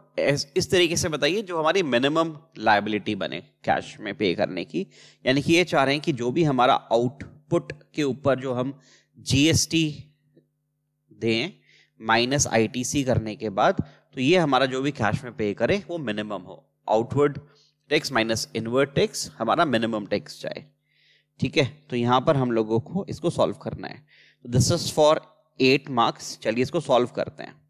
Speaker 1: इस तरीके से बताइए जो हमारी मिनिमम लाइबिलिटी बने कैश में पे करने की यानी कि ये चाह रहे हैं कि जो भी हमारा आउटपुट के ऊपर जो हम जीएसटी दें माइनस आईटीसी करने के बाद तो ये हमारा जो भी कैश में पे करें वो मिनिमम हो outward tax minus inward tax हमारा मिनिमम टैक्स जाए ठीक है तो यहां पर हम लोगों को इसको सॉल्व करना है this is for eight marks चलिए इसको सॉल्व करते हैं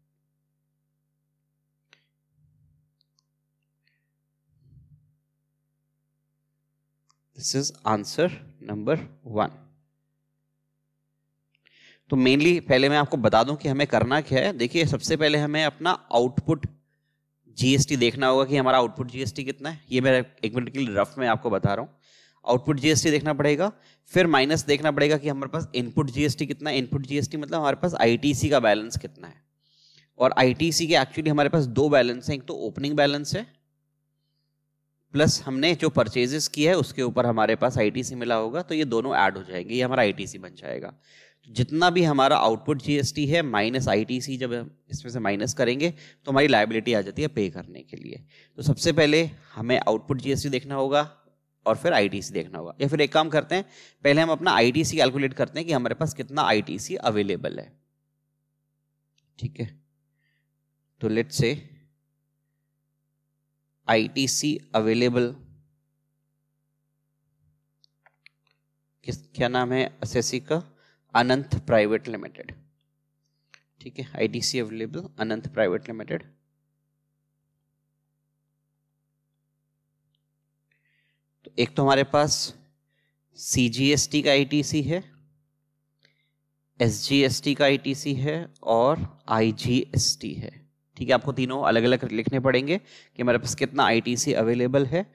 Speaker 1: this is answer number one तो मेनली पहले मैं आपको बता दूं कि हमें करना क्या है देखिए सबसे पहले हमें अपना आउटपुट जीएसटी देखना होगा कि हमारा आउटपुट जीएसटी कितना है ये मेरा एक मिनट के लिए रफ में आपको बता रहा हूँ आउटपुट जीएसटी देखना पड़ेगा फिर माइनस देखना पड़ेगा कि हमारे पास इनपुट जीएसटी कितना है इनपुट जीएसटी मतलब हमारे पास आईटीसी का बैलेंस कितना है और आईटीसी के एक्चुअली हमारे पास दो बैलेंस है एक तो ओपनिंग बैलेंस है प्लस हमने जो परचेजेस किया है उसके ऊपर हमारे पास आईटीसी मिला होगा तो ये दोनों ऐड हो जाएंगे ये हमारा आईटीसी बन जाएगा जितना भी हमारा आउटपुट जीएसटी है माइनस आईटीसी जब हम इसमें से माइनस करेंगे तो हमारी लाइबिलिटी आ जाती है पे करने के लिए तो सबसे पहले हमें आउटपुट जीएसटी देखना होगा और फिर आईटीसी देखना होगा या फिर एक काम करते हैं पहले हम अपना आईटीसी कैलकुलेट करते हैं कि हमारे पास कितना आईटीसी अवेलेबल है ठीक है तो लेट से आईटीसी अवेलेबल किस क्या नाम है एसएससी का अनंत प्राइवेट लिमिटेड ठीक है ITC available Anant private limited तो एक तो हमारे पास सीजीएसटी का आईटीसी है एसजीएसटी का आईटीसी है और आईजीएसटी है ठीक है आपको तीनों अलग अलग लिखने पड़ेंगे कि हमारे पास कितना आईटीसी अवेलेबल है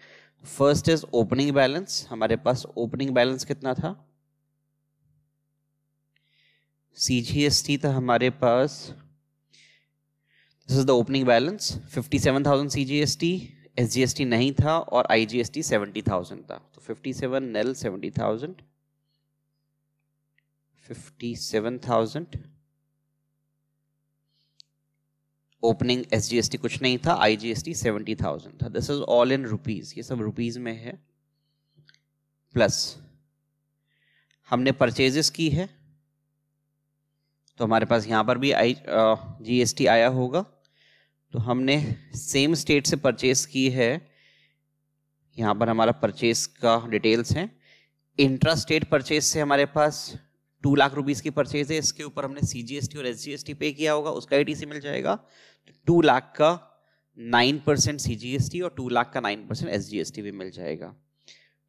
Speaker 1: फर्स्ट इज ओपनिंग बैलेंस हमारे पास ओपनिंग बैलेंस कितना था सी जी एस टी था हमारे पास this is the opening balance fifty seven thousand C G S T S G S T नहीं था और I G S T seventy thousand था तो fifty seven nil seventy thousand fifty seven thousand opening S G S T कुछ नहीं था I G S T seventy thousand था this is all in rupees ये सब रुपीज में है प्लस हमने परचेजेस की है तो हमारे पास यहाँ पर भी आई जीएसटी आया होगा तो हमने सेम स्टेट से परचेस की है यहाँ पर हमारा परचेस का डिटेल्स हैं इंट्रा स्टेट परचेस से हमारे पास टू लाख रुपीज़ की परचेज है इसके ऊपर हमने सी जी एस टी और S G S T pay किया होगा उसका सी मिल जाएगा तो टू लाख का nine percent C G S T और टू लाख का nine percent S G S T भी मिल जाएगा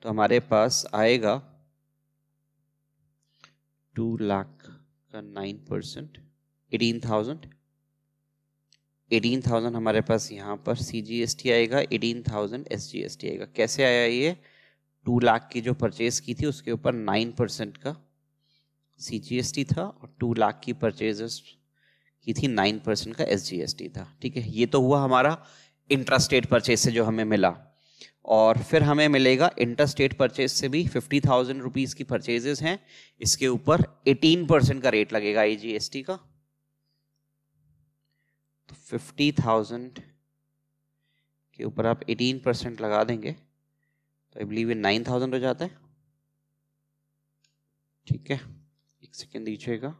Speaker 1: तो हमारे पास आएगा टू लाख का nine percent eighteen thousand eighteen thousand हमारे पास यहाँ पर सी जी एस टी आएगा eighteen thousand S G S T आएगा कैसे आया ये टू लाख की जो परचेज की थी उसके ऊपर नाइन परसेंट का सी जी एस टी था और टू लाख की परचेज की थी नाइन परसेंट का एस जी एस टी था ठीक है ये तो हुआ हमारा इंट्रास्टेट परचेज से जो हमें मिला और फिर हमें मिलेगा इंटर स्टेट परचेज से भी फिफ्टी थाउजेंड रुपीज़ की परचेजेस हैं इसके ऊपर एटीन परसेंट का रेट लगेगा जी एस टी का तो फिफ्टी थाउजेंड के ऊपर आप एटीन परसेंट लगा देंगे तो आई बिलीव ये नाइन थाउजेंड हो जाता है ठीक है एक सेकेंड दीजिएगा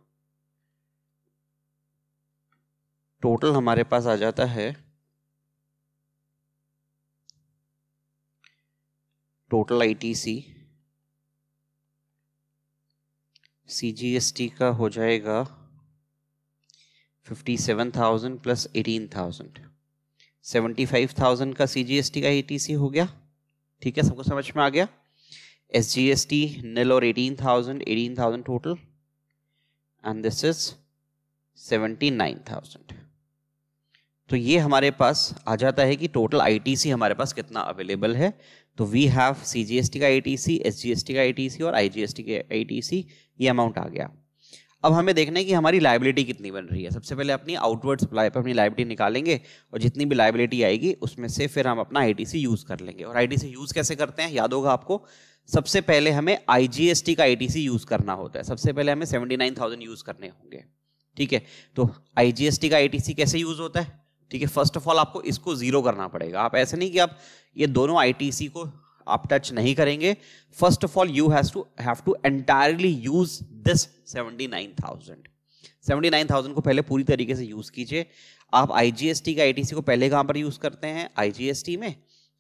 Speaker 1: टोटल हमारे पास आ जाता है टोटल आईटीसी सीजीएसटी का हो जाएगा fifty seven thousand plus eighteen thousand seventy five thousand का सीजीएसटी का आईटीसी हो गया ठीक है सबको समझ में आ गया S G S T null और eighteen thousand eighteen thousand total and this is seventy nine thousand तो ये हमारे पास आ जाता है कि टोटल आईटीसी हमारे पास कितना अवेलेबल है तो वी हैव सीजीएसटी का टी सी एस टी का टी सी और आईजीएसटी का सी ये अमाउंट आ गया अब हमें देखना है कि हमारी लाइबिलिटी कितनी बन रही है सबसे पहले अपनी आउटवर्ड सप्लाई पर अपनी लाइबिलिटी निकालेंगे और जितनी भी लाइबिलिटी आएगी उसमें से फिर हम अपना सी यूज़ कर लेंगे और सी यूज़ कैसे करते हैं याद होगा आपको सबसे पहले हमें आईजीएसटी का आईटीसी यूज़ करना होता है सबसे पहले हमें सेवेंटी नाइन थाउजेंड यूज़ करने होंगे ठीक है तो टी का सी कैसे यूज़ होता है ठीक है फर्स्ट ऑफ ऑल आपको इसको ज़ीरो करना पड़ेगा आप ऐसे नहीं कि आप ये दोनों आईटीसी को आप टच नहीं करेंगे first of all you has to have to entirely use this seventy nine thousand seventy nine thousand को पहले पूरी तरीके से यूज़ कीजिए आप आई जी एस टी का आई टी सी को पहले कहाँ पर यूज़ करते हैं आई जी एस टी में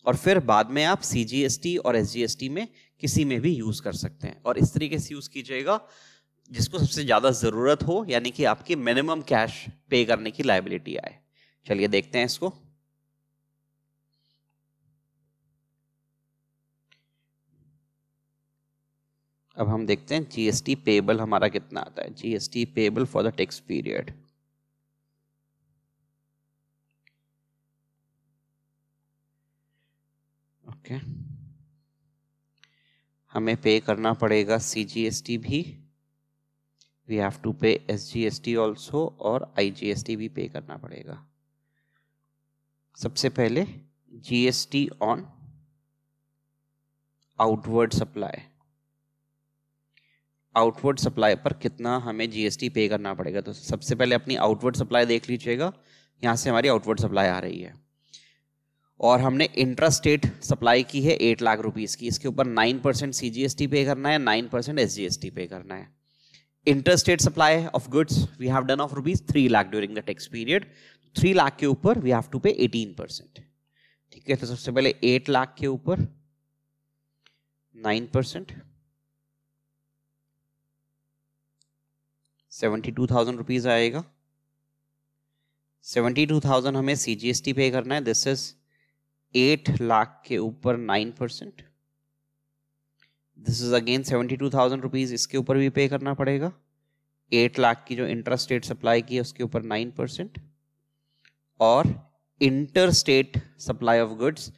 Speaker 1: और फिर बाद में आप सी जी एस टी और एस जी एस टी में किसी में भी यूज़ कर सकते हैं और इस तरीके से यूज़ कीजिएगा जिसको सबसे ज़्यादा ज़रूरत हो यानी कि आपकी मिनिमम कैश पे करने की लाइबिलिटी आए चलिए देखते हैं इसको अब हम देखते हैं जीएसटी पेबल हमारा कितना आता है GST payable for the tax period okay हमें पे करना पड़ेगा सीजीएसटी भी we have to pay SGST also और आईजीएसटी भी पे करना पड़ेगा सबसे पहले GST on outward supply outward supply पर कितना हमें जीएसटी पे करना पड़ेगा तो सबसे पहले अपनी आउटवर्ड सप्लाई देख लीजिएगा यहाँ से हमारी आउटवर्ड सप्लाई आ रही है और हमने इंटरस्टेट सप्लाई की है एट लाख रुपीज़ की इसके ऊपर nine percent C G S T pay करना है nine percent S G S T pay करना है interstate supply of goods we have done of rupees three lakh during the tax period three lakh के ऊपर we have to pay eighteen percent ठीक है तो सबसे पहले एट लाख के ऊपर nine percent seventy two thousand rupees आएगा सेवेंटी टू थाउजेंड हमें C G S T pay करना है दिस इज एट लाख के ऊपर nine percent this is again seventy two thousand rupees इसके ऊपर भी पे करना पड़ेगा एट लाख की जो इंटरेस्ट रेट सप्लाई की है उसके ऊपर नाइन परसेंट और inter state supply of goods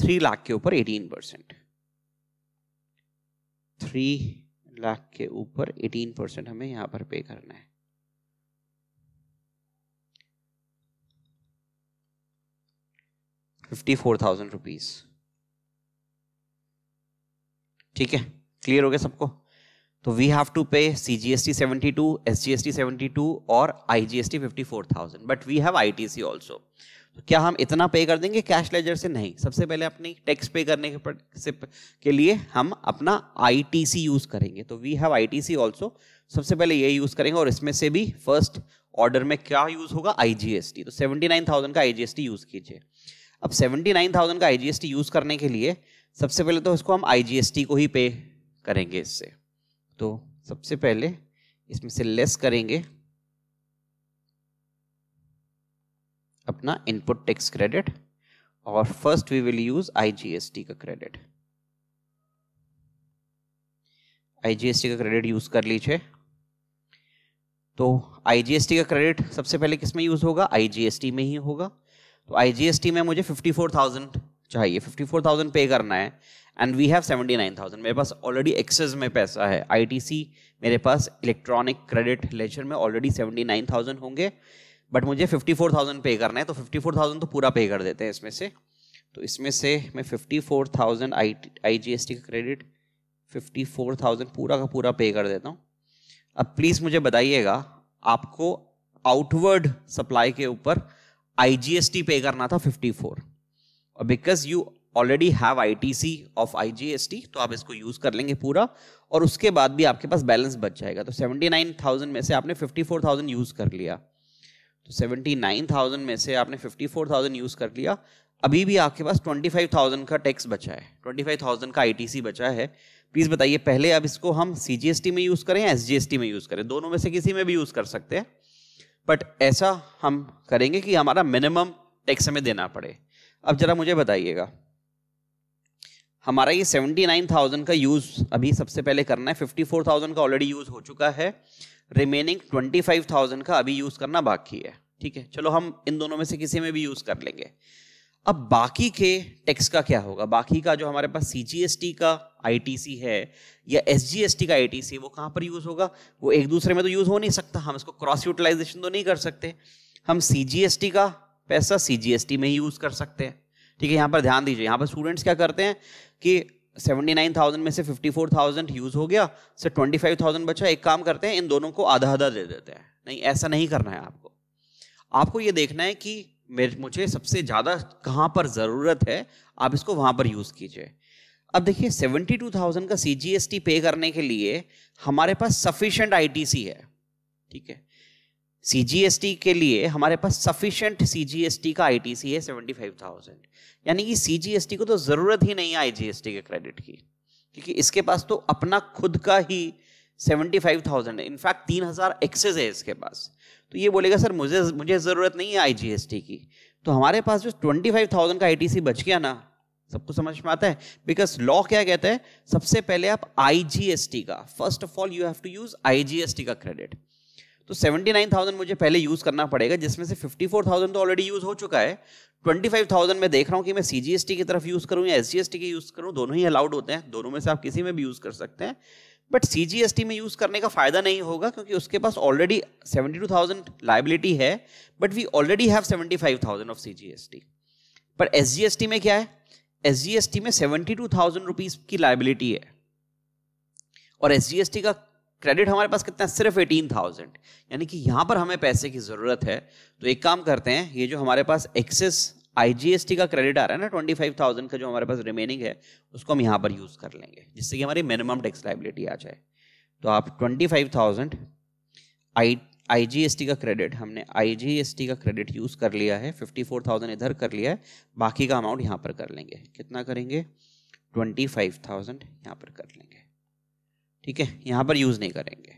Speaker 1: three lakh के ऊपर एटीन परसेंट थ्री लाख के ऊपर एटीन परसेंट हमें यहां पर पे करना है फिफ्टी फोर थाउजेंड रुपीज ठीक है क्लियर हो गया सबको तो we have to pay C G S T seventy two S G S T seventy two और I G S T fifty four thousand but we have I T C also तो क्या हम इतना पे कर देंगे कैश लेजर से नहीं सबसे पहले अपनी टैक्स पे करने के, से, के लिए हम अपना आई टी सी यूज़ करेंगे तो we have I T C also सबसे पहले ये यूज़ करेंगे और इसमें से भी फर्स्ट ऑर्डर में क्या यूज़ होगा आई जी एस टी तो सेवेंटी नाइन थाउजेंड का I G S T use कीजिए अब सेवेंटी नाइन थाउजेंड का I G S T use करने के लिए सबसे पहले तो इसको हम आई जी एस टी को ही पे करेंगे इससे तो सबसे पहले इसमें से लेस करेंगे अपना इनपुट टैक्स क्रेडिट और first we will use IGST का क्रेडिट आईजीएसटी का क्रेडिट यूज कर लीजिए तो आईजीएसटी का क्रेडिट सबसे पहले किसमें यूज होगा आईजीएसटी में ही होगा तो आईजीएसटी में मुझे फिफ्टी फोर थाउजेंड चाहिए फिफ्टी फोर थाउजेंड पे करना है and we have seventy nine thousand मेरे पास ऑलरेडी एक्सेस में पैसा है आईटीसी मेरे पास इलेक्ट्रॉनिक क्रेडिट लेजर में ऑलरेडी सेवेंटी नाइन थाउजेंड होंगे बट मुझे फिफ्टी फोर थाउजेंड पे करना है तो फिफ्टी फोर थाउजेंड तो पूरा पे कर देते हैं इसमें से तो इसमें से मैं fifty four thousand I I G S T का क्रेडिट फिफ्टी फोर थाउजेंड पूरा का पूरा पे कर देता हूँ अब प्लीज़ मुझे बताइएगा आपको आउटवर्ड सप्लाई के ऊपर टी पे करना था फोर और because you already have I T C of I G S T तो आप इसको यूज कर लेंगे पूरा और उसके बाद भी आपके पास बैलेंस बच जाएगा तो सेवेंटी नाइन थाउजेंड में से आपने फिफ्टी फोर थाउजेंड यूज कर लिया तो सेवेंटी नाइन थाउजेंड में से आपने फिफ्टी फोर थाउजेंड यूज कर लिया अभी भी आपके पास ट्वेंटी फाइव थाउजेंड का टैक्स बचा है ट्वेंटी फाइव थाउजेंड का आई टी सी बचा है प्लीज बताइए पहले अब इसको हम सी जी एस टी में यूज करें या टी में यूज करें दोनों में से किसी में भी यूज कर सकते हैं बट ऐसा हम करेंगे कि हमारा मिनिमम टैक्स हमें देना पड़े अब जरा मुझे बताइएगा हमारा ये 79,000 का यूज अभी सबसे पहले करना है 54,000 का ऑलरेडी यूज हो चुका है रिमेनिंग 25,000 का अभी यूज करना बाकी है ठीक है चलो हम इन दोनों में से किसी में भी यूज कर लेंगे अब बाकी के टैक्स का क्या होगा बाकी का जो हमारे पास सी का आईटीसी है या एसजीएसटी का आईटीसी वो कहाँ पर यूज़ होगा वो एक दूसरे में तो यूज़ हो नहीं सकता हम इसको क्रॉस यूटिलाइजेशन तो नहीं कर सकते हम सीजीएसटी का पैसा टी में ही यूज कर सकते हैं ठीक है यहाँ पर ध्यान दीजिए यहाँ पर स्टूडेंट्स क्या करते हैं कि 79,000 में से 54,000 यूज हो गया सर 25,000 बचा एक काम करते हैं इन दोनों को आधा आधा दे देते हैं नहीं ऐसा नहीं करना है आपको आपको ये देखना है कि मुझे सबसे ज़्यादा कहाँ पर ज़रूरत है आप इसको वहाँ पर यूज़ कीजिए अब देखिए 72,000 का टी पे करने के लिए हमारे पास सफिशेंट सी है ठीक है सी के लिए हमारे पास सफिशेंट सी का आई है सेवेंटी फाइव थाउजेंड यानी कि सी को तो ज़रूरत ही नहीं है आई के क्रेडिट की क्योंकि इसके पास तो अपना खुद का ही सेवेंटी फाइव थाउजेंड है इनफैक्ट तीन हज़ार एक्सेस है इसके पास तो ये बोलेगा सर मुझे मुझे ज़रूरत नहीं है आई की तो हमारे पास जो ट्वेंटी फाइव थाउजेंड का आई बच गया ना सबको समझ में आता है बिकॉज लॉ क्या कहता है सबसे पहले आप आई का first of all you have to use I का क्रेडिट तो 79,000 मुझे पहले यूज़ करना पड़ेगा जिसमें से 54,000 तो ऑलरेडी यूज़ हो चुका है 25,000 मैं देख रहा हूँ कि मैं सी की तरफ यूज़ करूँ या एस की यूज़ करूँ दोनों ही अलाउड होते हैं दोनों में से आप किसी में भी यूज़ कर सकते हैं बट सी में यूज़ करने का फ़ायदा नहीं होगा क्योंकि उसके पास ऑलरेडी 72,000 लाइबिलिटी है but we already have 75,000 of C पर एस में क्या है एस में सेवेंटी टू थाउजेंड रुपीज़ की लाइबिलिटी है और एस का क्रेडिट हमारे पास कितना है सिर्फ एटीन थाउजेंड यानी कि यहाँ पर हमें पैसे की ज़रूरत है तो एक काम करते हैं ये जो हमारे पास एक्सेस आईजीएसटी का क्रेडिट आ रहा है ना ट्वेंटी फाइव थाउजेंड का जो हमारे पास रिमेनिंग है उसको हम यहाँ पर यूज़ कर लेंगे जिससे कि हमारी मिनिमम टैक्स लाइबिलिटी आ जाए तो आप twenty five thousand I T का क्रेडिट हमने टी का क्रेडिट यूज़ कर लिया है फिफ्टी फोर थाउजेंड इधर कर लिया है बाकी का अमाउंट यहाँ पर कर लेंगे कितना करेंगे ट्वेंटी फाइव थाउजेंड यहाँ पर कर लेंगे ठीक है यहां पर यूज़ नहीं करेंगे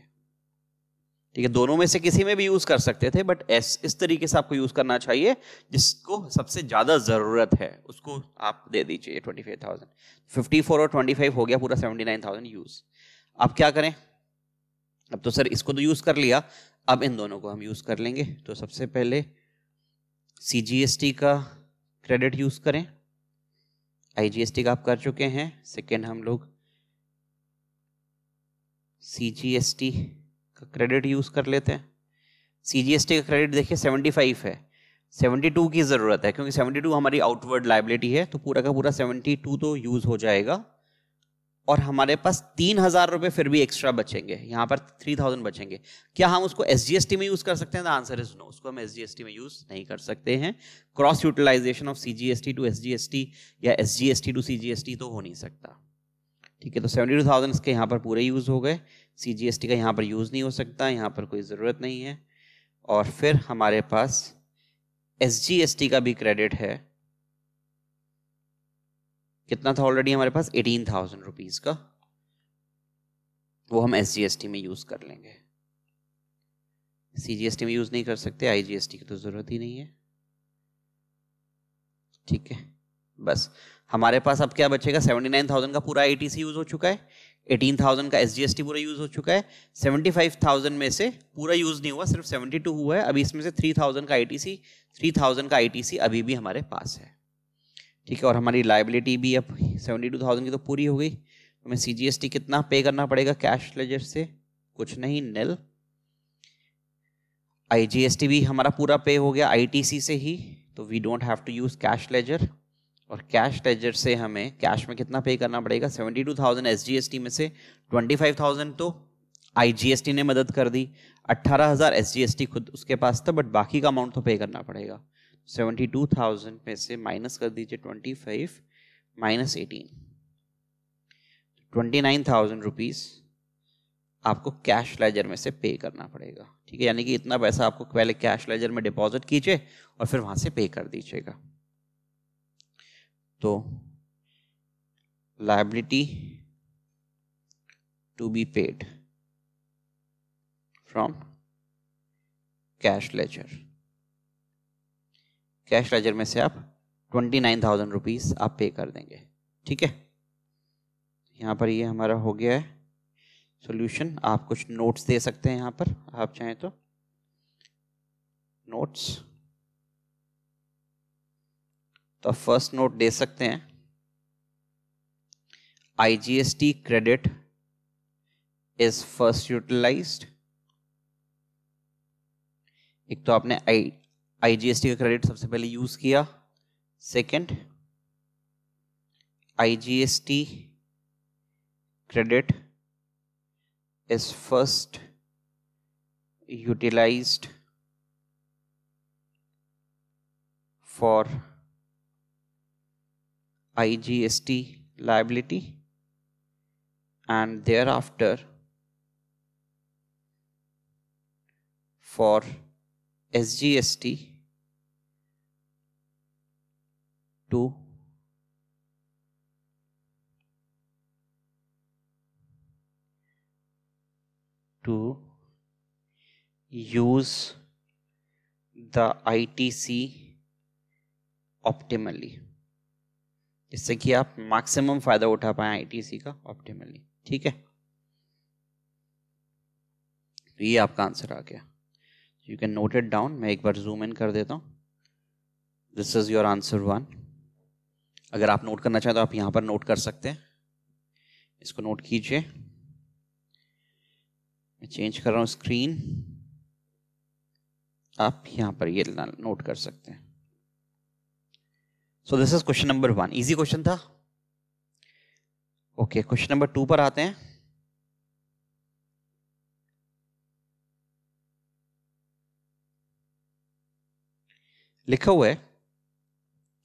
Speaker 1: ठीक है दोनों में से किसी में भी यूज़ कर सकते थे बट एस इस तरीके से आपको यूज़ करना चाहिए जिसको सबसे ज़्यादा ज़रूरत है उसको आप दे दीजिए twenty five thousand fifty four और ट्वेंटी फाइव हो गया पूरा सेवेंटी नाइन थाउजेंड यूज़ अब क्या करें अब तो सर इसको तो यूज़ कर लिया अब इन दोनों को हम यूज़ कर लेंगे तो सबसे पहले सी का क्रेडिट यूज़ करें आई का आप कर चुके हैं सेकेंड हम लोग सी जी एस टी का क्रेडिट यूज़ कर लेते हैं सी जी एस टी का क्रेडिट देखिए सेवेंटी फाइव है सेवेंटी टू की ज़रूरत है क्योंकि सेवेंटी टू हमारी आउटवर्ड लाइबिलिटी है तो पूरा का पूरा सेवेंटी टू तो यूज़ हो जाएगा और हमारे पास तीन हज़ार रुपये फिर भी एक्स्ट्रा बचेंगे यहाँ पर थ्री थाउजेंड बचेंगे क्या हम उसको एस जी एस टी में यूज़ कर सकते हैं द आंसर इज नो उसको हम एस जी एस टी में यूज़ नहीं कर सकते हैं cross utilization of C G S T to S G S T या S G S T to C G S T तो हो नहीं सकता ठीक है तो सेवेंटी टू थाउजेंड इसके यहाँ पर पूरे यूज़ हो गए सी जी एस टी का यहाँ पर यूज़ नहीं हो सकता यहाँ पर कोई ज़रूरत नहीं है और फिर हमारे पास एस जी एस टी का भी क्रेडिट है कितना था ऑलरेडी हमारे पास एटीन थाउजेंड रुपीज़ का वो हम एस जी एस टी में यूज़ कर लेंगे सी जी एस टी में यूज़ नहीं कर सकते आई जी एस टी की तो ज़रूरत ही नहीं है ठीक है बस हमारे पास अब क्या बचेगा सेवेंटी नाइन थाउजेंड का पूरा आई यूज़ हो चुका है एटीन थाउजेंड का एस पूरा यूज़ हो चुका है सेवेंटी फाइव थाउजेंड में से पूरा यूज़ नहीं हुआ सिर्फ सेवेंटी टू हुआ है अभी इसमें से थ्री थाउजेंड का आई थ्री थाउजेंड का आई अभी भी हमारे पास है ठीक है और हमारी लाइबिलिटी भी अब सेवेंटी टू थाउजेंड की तो पूरी हो गई हमें सी जी एस टी कितना पे करना पड़ेगा कैश लेजर से कुछ नहीं नल आई जी एस टी भी हमारा पूरा पे हो गया आई टी सी से ही तो we don't have to use cash ledger और कैश लेजर से हमें कैश में कितना पे करना पड़ेगा seventy two thousand S G S T में से ट्वेंटी फाइव थाउजेंड तो आई जी एस टी ने मदद कर दी अट्ठारह हज़ार एस जी एस टी खुद उसके पास था बट बाकी का अमाउंट तो पे करना पड़ेगा सेवेंटी टू थाउजेंड में से माइनस कर दीजिए twenty five minus eighteen twenty nine thousand rupees आपको कैश लेजर में से पे करना पड़ेगा ठीक है यानी कि इतना पैसा आपको पहले कैश लेजर में डिपॉजिट कीजिए और फिर वहाँ से पे कर दीजिएगा तो liability to be paid from cash ledger cash ledger में से आप ट्वेंटी नाइन थाउजेंड रुपीज़ आप पे कर देंगे ठीक है यहाँ पर ये हमारा हो गया है सॉल्यूशन आप कुछ नोट्स दे सकते हैं यहाँ पर आप चाहें तो नोट्स तो आप फर्स्ट नोट दे सकते हैं IGST credit is first utilized एक तो आपने आई आईजीएसटी का क्रेडिट सबसे पहले यूज किया second IGST credit is first utilized for IGST liability and thereafter for SGST to to use the ITC optimally. जिससे कि आप मैक्सिमम फायदा उठा पाए आईटीसी का ऑप्टिमली ठीक है तो ये आपका आंसर आ गया you can note it down मैं एक बार जूम इन कर देता हूँ this is your answer one अगर आप नोट करना चाहें तो आप यहाँ पर नोट कर सकते हैं इसको नोट कीजिए मैं चेंज कर रहा हूँ स्क्रीन आप यहाँ पर ये नोट कर सकते हैं so this is question number one easy question था ओके क्वेश्चन नंबर टू पर आते हैं लिखा हुआ है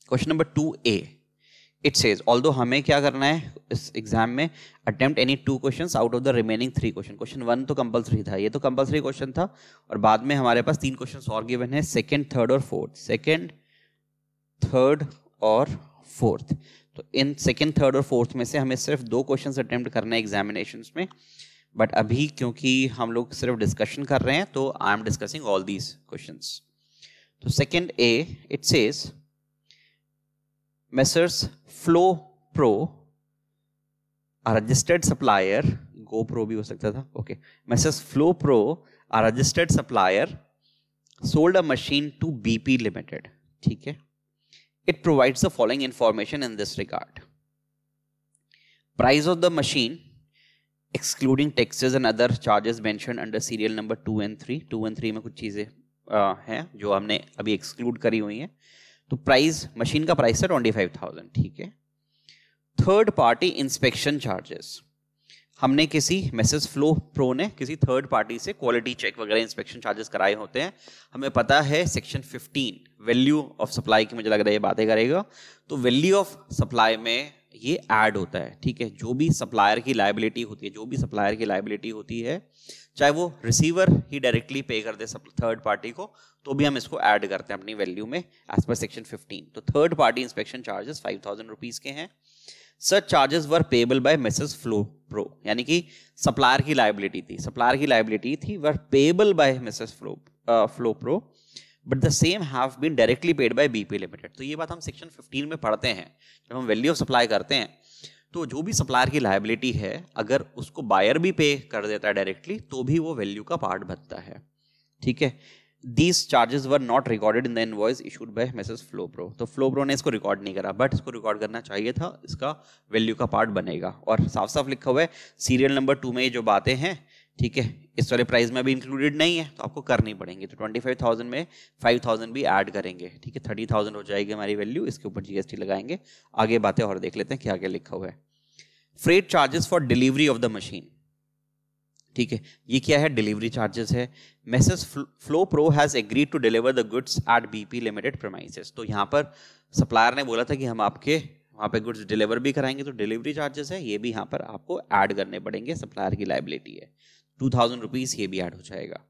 Speaker 1: question number two A it says although हमें क्या करना है इस एग्जाम में attempt any two questions out of the remaining three question question one तो कंपलसरी था ये तो कंपलसरी क्वेश्चन था और बाद में हमारे पास तीन क्वेश्चन और गिवन है सेकेंड थर्ड और फोर्थ सेकेंड थर्ड और फोर्थ तो इन सेकेंड थर्ड और फोर्थ में से हमें सिर्फ दो क्वेश्चन अटैम्प्ट करना है एग्जामिनेशन में बट अभी क्योंकि हम लोग सिर्फ डिस्कशन कर रहे हैं तो I am discussing all these question तो second A it says Messrs Flo Pro registered supplier Go Pro भी हो सकता था okay Messrs Flo Pro a registered supplier sold a machine to BP limited ठीक है It provides the following information in this regard. Price of the machine, excluding taxes and other charges mentioned under serial number 2 and 3. 2 and 3 mein kuch cheeze hain jo humne abhi exclude kari hui hain to price machine ka price hai 25000 theek hai third party inspection charges हमने किसी मैसेज फ्लो प्रो ने किसी थर्ड पार्टी से क्वालिटी चेक वगैरह इंस्पेक्शन चार्जेस कराए होते हैं हमें पता है सेक्शन 15 वैल्यू ऑफ सप्लाई की मुझे लग रहा है ये बातें करेगा तो वैल्यू ऑफ सप्लाई में ये ऐड होता है ठीक है जो भी सप्लायर की लाइबिलिटी होती है जो भी सप्लायर की लाइबिलिटी होती है चाहे वो रिसीवर ही डायरेक्टली पे कर दे थर्ड पार्टी को तो भी हम इसको ऐड करते हैं अपनी वैल्यू में एज पर सेक्शन 15 तो third party inspection charges five thousand rupees के हैं such charges were payable by Mrs Flo Pro यानी कि सप्लायर की लाइबिलिटी थी सप्लायर की लाइबिलिटी थी were payable by Mrs Flo Flo Pro but the same have been directly paid by BP limited तो ये बात हम सेक्शन 15 में पढ़ते हैं जब हम वैल्यू ऑफ सप्लाई करते हैं तो जो भी सप्लायर की लाइबिलिटी है अगर उसको बायर भी पे कर देता है डायरेक्टली तो भी वो वैल्यू का पार्ट बनता है ठीक है these charges were not recorded in the invoice issued by Messrs Flo Pro तो फ्लो प्रो ने इसको रिकॉर्ड नहीं करा बट इसको रिकॉर्ड करना चाहिए था इसका वैल्यू का पार्ट बनेगा और साफ साफ लिखा हुआ है सीरियल नंबर टू में ये जो बातें हैं ठीक है इस वाले प्राइस में भी इंक्लूडेड नहीं है तो आपको करनी पड़ेंगी तो ट्वेंटी फाइव थाउजेंड में फाइव थाउजेंड भी ऐड करेंगे ठीक है थर्टी थाउजेंड हो जाएगी हमारी वैल्यू इसके ऊपर जीएसटी लगाएंगे आगे बातें और देख लेते हैं क्या क्या लिखा हुआ है freight charges for delivery of the machine ठीक है ये क्या है डिलीवरी चार्जेस है Messrs Flo Pro has agreed to deliver the goods at BP limited premises तो यहाँ पर सप्लायर ने बोला था कि हम आपके वहाँ पे गुड्स डिलीवर भी कराएंगे तो डिलीवरी चार्जेस है ये भी यहाँ पर आपको ऐड करने पड़ेंगे सप्लायर की लाइबिलिटी है टू थाउजेंड रुपीज़ ये भी ऐड हो जाएगा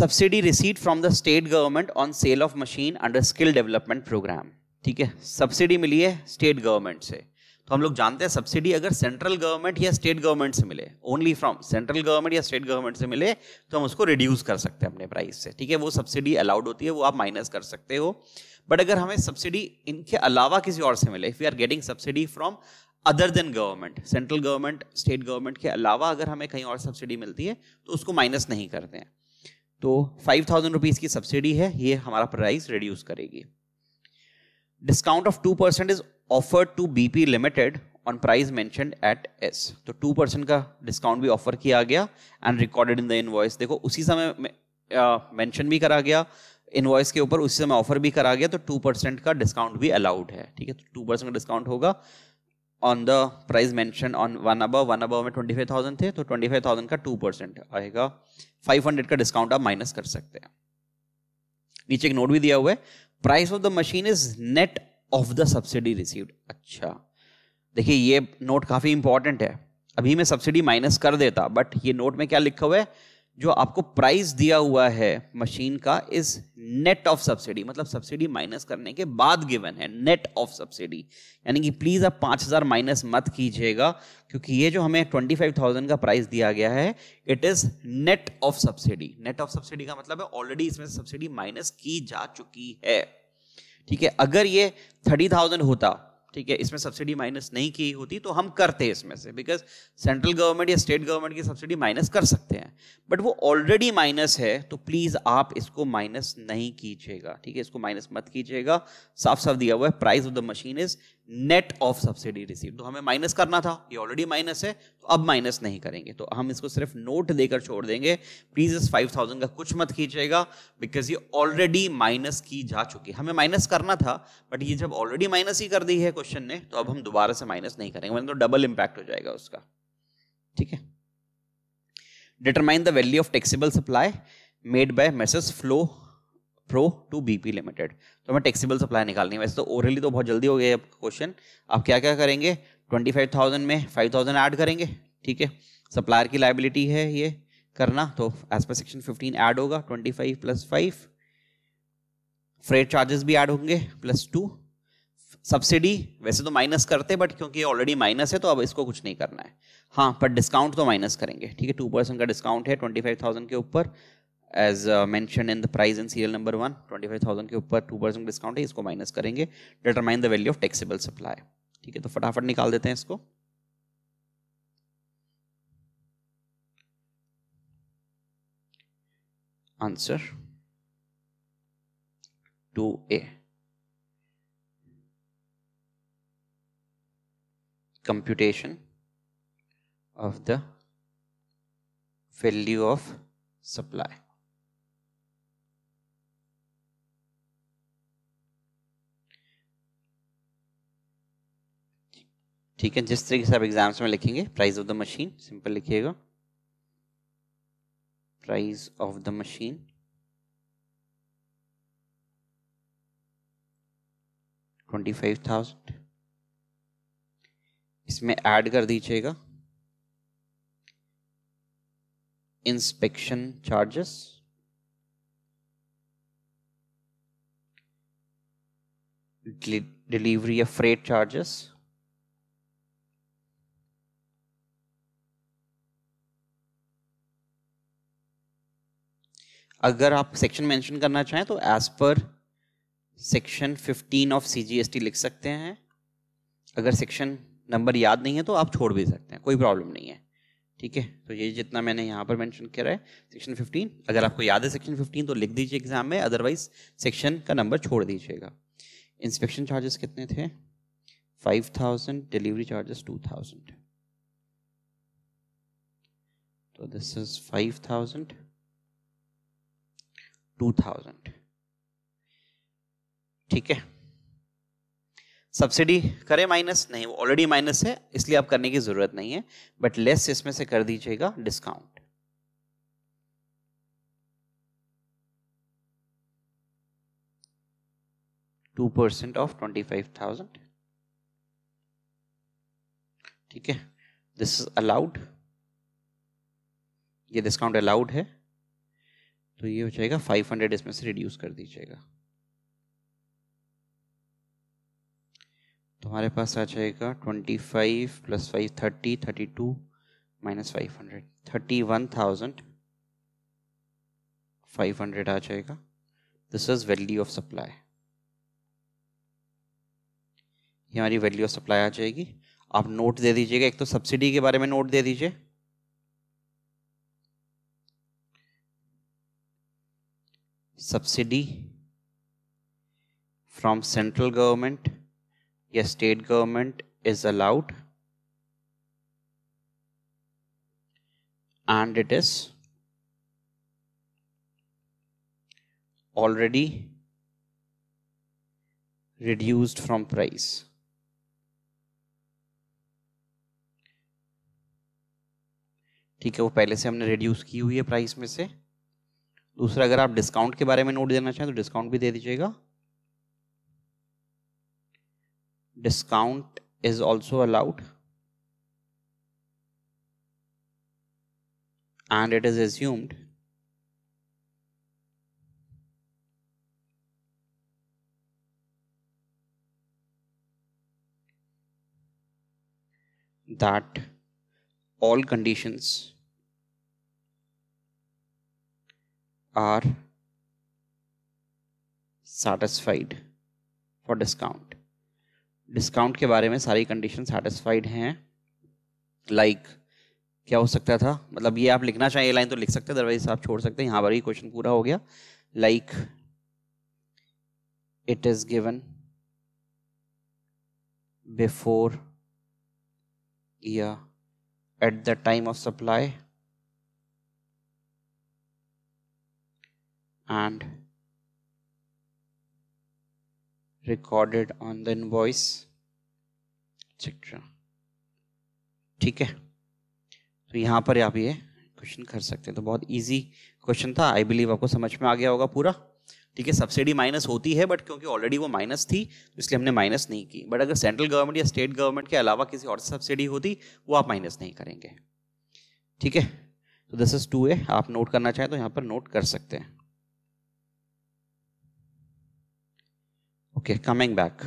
Speaker 1: subsidy receipt from the state government on sale of machine under skill development program ठीक है सब्सिडी मिली है स्टेट गवर्नमेंट से तो हम लोग जानते हैं सब्सिडी अगर सेंट्रल गवर्नमेंट या स्टेट गवर्नमेंट से मिले ओनली फ्रॉम सेंट्रल गवर्नमेंट या स्टेट गवर्नमेंट से मिले तो हम उसको रिड्यूस कर सकते हैं अपने प्राइस से ठीक है वो सब्सिडी अलाउड होती है वो आप माइनस कर सकते हो बट अगर हमें सब्सिडी इनके अलावा किसी और से मिले if you are getting subsidy from other than government central government state government के अलावा अगर हमें कहीं और सब्सिडी मिलती है तो उसको माइनस नहीं करते हैं तो फाइव थाउजेंड रुपीज़ की सब्सिडी है ये हमारा प्राइस रिड्यूस करेगी discount of two percent is offered to BP limited on price मैं टू परसेंट का डिस्काउंट भी ऑफर किया गया and recorded in the invoice देखो उसी समय मैंशन भी करा गया इनवॉइस के ऊपर उसी समय ऑफर भी करा गया तो टू परसेंट का डिस्काउंट भी अलाउड है ठीक है तो टू परसेंट का डिस्काउंट होगा on the price mention on one above one above में ट्वेंटी फाइव थाउजेंड थे तो ट्वेंटी फाइव थाउजेंड का टू परसेंट आएगा फाइव हंड्रेड का डिस्काउंट आप माइनस कर सकते हैं नीचे एक नोट भी दिया हुआ है price of the machine is net of the subsidy received अच्छा देखिए ये नोट काफ़ी इंपॉर्टेंट है अभी मैं सब्सिडी माइनस कर देता बट ये नोट में क्या लिखा हुआ है जो आपको प्राइस दिया हुआ है मशीन का इज नेट ऑफ सब्सिडी मतलब सब्सिडी माइनस करने के बाद गिवन है नेट ऑफ सब्सिडी यानी कि प्लीज़ आप 5000 माइनस मत कीजिएगा क्योंकि ये जो हमें 25000 का प्राइस दिया गया है it is net of subsidy net of subsidy का मतलब है ऑलरेडी इसमें सब्सिडी माइनस की जा चुकी है ठीक है अगर ये थर्टी थाउजेंड होता ठीक है इसमें सब्सिडी माइनस नहीं की होती तो हम करते इसमें से बिकॉज सेंट्रल गवर्नमेंट या स्टेट गवर्नमेंट की सब्सिडी माइनस कर सकते हैं बट वो ऑलरेडी माइनस है तो प्लीज़ आप इसको माइनस नहीं कीजिएगा ठीक है इसको माइनस मत कीजिएगा साफ साफ दिया हुआ है price of the machine is net of subsidy receive तो हमें माइनस करना था ये ऑलरेडी माइनस है तो अब माइनस नहीं करेंगे तो हम इसको सिर्फ नोट देकर छोड़ देंगे प्लीज इस फाइव थाउजेंड का कुछ मत खींचेगा बिकॉज ये ऑलरेडी माइनस की जा चुकी हमें माइनस करना था बट ये जब ऑलरेडी माइनस ही कर दी है क्वेश्चन ने तो अब हम दोबारा से माइनस नहीं करेंगे मतलब तो डबल इम्पैक्ट हो जाएगा उसका ठीक है determine the value of taxable supply made by Messrs Flo Pro to BP limited तो हमें टैक्सीबल सप्लाई निकालनी है वैसे तो ओरली तो बहुत जल्दी हो गया आपका क्वेश्चन आप क्या क्या करेंगे ट्वेंटी फाइव थाउजेंड में फाइव थाउजेंड ऐड करेंगे ठीक है सप्लायर की लाइबिलिटी है ये करना तो as per section fifteen add होगा twenty five plus five freight charges भी ऐड होंगे प्लस टू सब्सिडी वैसे तो माइनस करते बट क्योंकि ऑलरेडी माइनस है तो अब इसको कुछ नहीं करना है हाँ पर डिस्काउंट तो माइनस करेंगे ठीक है टू परसेंट का डिस्काउंट है ट्वेंटी फाइव थाउजेंड के ऊपर as mention in the price and serial number one twenty five thousand के ऊपर टू परसेंट डिस्काउंट है इसको माइनस करेंगे determine the value of taxable supply ठीक है तो फटाफट निकाल देते हैं इसको answer two A computation of the value of supply ठीक है जिस तरीके से आप एग्जाम्स में लिखेंगे price of the machine simple लिखिएगा price of the machine twenty five thousand इसमें ऐड कर दीजिएगा इंस्पेक्शन चार्जेस डिलीवरी या फ्रेट चार्जेस अगर आप सेक्शन मेंशन करना चाहें तो as per section 15 of CGST लिख सकते हैं अगर सेक्शन नंबर याद नहीं है तो आप छोड़ भी सकते हैं कोई प्रॉब्लम नहीं है ठीक है तो ये जितना मैंने यहाँ पर मेंशन किया है सेक्शन 15 अगर आपको याद है सेक्शन 15 तो लिख दीजिए एग्जाम में अदरवाइज सेक्शन का नंबर छोड़ दीजिएगा इंस्पेक्शन चार्जेस कितने थे 5000 डिलीवरी चार्जेस 2000 तो दिस इज 5000 टू थाउजेंड ठीक है सब्सिडी करें माइनस नहीं वो ऑलरेडी माइनस है इसलिए आप करने की जरूरत नहीं है बट लेस इसमें से कर दीजिएगा discount two percent of twenty five thousand ठीक है दिस इज अलाउड ये डिस्काउंट अलाउड है तो ये हो जाएगा 500 इसमें से रिड्यूस कर दीजिएगा तो हमारे पास आ जाएगा 25 plus five thirty thirty two minus five hundred thirty one thousand five hundred आ जाएगा this is value of supply ये हमारी वैल्यू ऑफ सप्लाई आ जाएगी आप नोट दे दीजिएगा एक तो सब्सिडी के बारे में नोट दे दीजिए subsidy from central government या state government is allowed and it is already reduced from price ठीक है वो पहले से हमने रिड्यूस की हुई है प्राइस में से दूसरा अगर आप डिस्काउंट के बारे में नोट देना चाहें तो डिस्काउंट भी दे दीजिएगा discount is also allowed and it is assumed that all conditions are satisfied for discount discount के बारे में सारी condition satisfied हैं like क्या हो सकता था मतलब ये आप लिखना ये लाइन तो लिख सकते अदरवाइज आप छोड़ सकते हैं यहाँ पर ही क्वेश्चन पूरा हो गया like it is given before या at the time of supply and recorded on the invoice etc ठीक है तो यहाँ पर आप ये क्वेश्चन कर सकते हैं तो बहुत इजी क्वेश्चन था आई बिलीव आपको समझ में आ गया होगा पूरा ठीक है सब्सिडी माइनस होती है बट क्योंकि ऑलरेडी वो माइनस थी तो इसलिए हमने माइनस नहीं की बट अगर सेंट्रल गवर्नमेंट या स्टेट गवर्नमेंट के अलावा किसी और सब्सिडी होती वो आप माइनस नहीं करेंगे ठीक है तो दिस इज टू ए आप नोट करना चाहें तो यहाँ पर नोट कर सकते हैं Okay, coming back.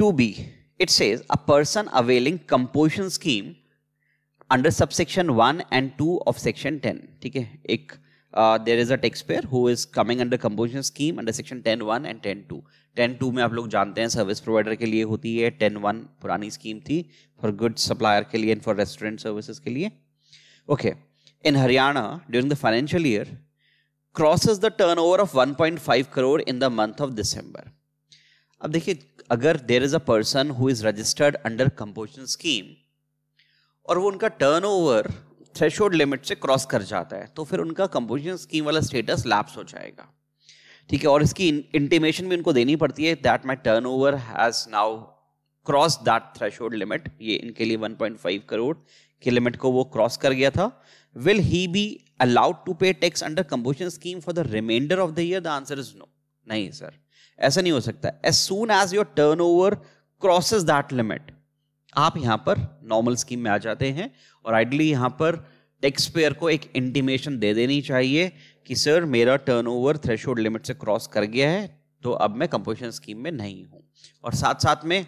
Speaker 1: 2b, it says a person availing composition scheme under subsection 1 and 2 of section 10. theek hai ek, uh, there is a taxpayer who is coming under composition scheme under section 10.1 and 10.2. 10.2 में आप लोग जानते हैं सर्विस प्रोवाइडर के लिए होती है 10.1 पुरानी स्कीम थी फॉर गुड सप्लायर के लिए एंड फॉर रेस्टोरेंट सर्विसेज के लिए okay in Haryana during the financial year crosses the turnover of 1.5 crore in the month of December अब देखिए अगर there is a person who is registered under composition scheme और वो उनका टर्न ओवर थ्रेशोल्ड लिमिट से क्रॉस कर जाता है तो फिर उनका कंपोजिशन स्कीम वाला स्टेटस लैप्स हो जाएगा ठीक है और इसकी इंटीमेशन भी उनको देनी पड़ती है that my turn over has now cross that threshold limit ये इनके लिए 1.5 करोड़ के लिमिट को वो क्रॉस कर गया था will he be allowed to pay tax under composition scheme for the reminder of the year the answer is no नहीं सर ऐसा नहीं हो सकता as soon as your turn over crosses that limit आप यहां पर नॉर्मल स्कीम में आ जाते हैं और आइडली यहां पर टैक्स पेयर को एक इंटीमेशन दे देनी चाहिए कि सर मेरा टर्न ओवर थ्रेशोल्ड लिमिट से क्रॉस कर गया है तो अब मैं कंपोजिशन स्कीम में नहीं हूं और साथ साथ में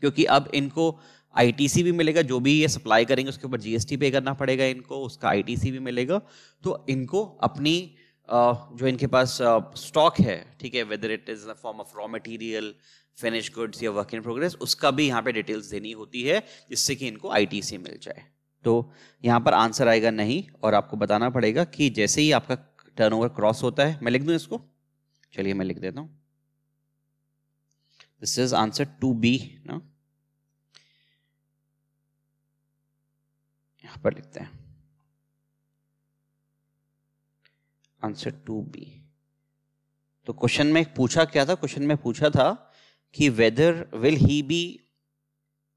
Speaker 1: क्योंकि अब इनको आईटीसी भी मिलेगा जो भी ये सप्लाई करेंगे उसके ऊपर जीएसटी पे करना पड़ेगा इनको उसका आईटीसी भी मिलेगा तो इनको अपनी जो इनके पास स्टॉक है ठीक है whether it is the form of raw material finish goods या वर्क इन प्रोग्रेस उसका भी यहाँ पे डिटेल्स देनी होती है जिससे कि इनको आई से मिल जाए तो यहाँ पर आंसर आएगा नहीं और आपको बताना पड़ेगा कि जैसे ही आपका टर्नओवर क्रॉस होता है मैं लिख दूँ इसको चलिए मैं लिख देता हूँ this is answer to be ना यहाँ पर लिखते हैं आंसर टू बी तो क्वेश्चन में पूछा क्या था क्वेश्चन में पूछा था कि whether will he be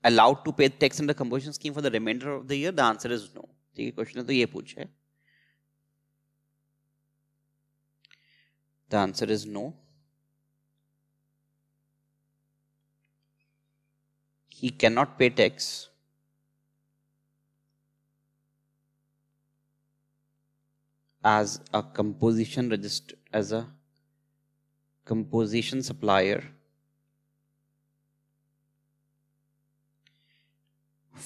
Speaker 1: allowed to pay tax under composition scheme for the reminder of the year the answer is no ठीक है क्वेश्चन तो ये पूछा है the answer is no can not pay tax as a composition register as a composition supplier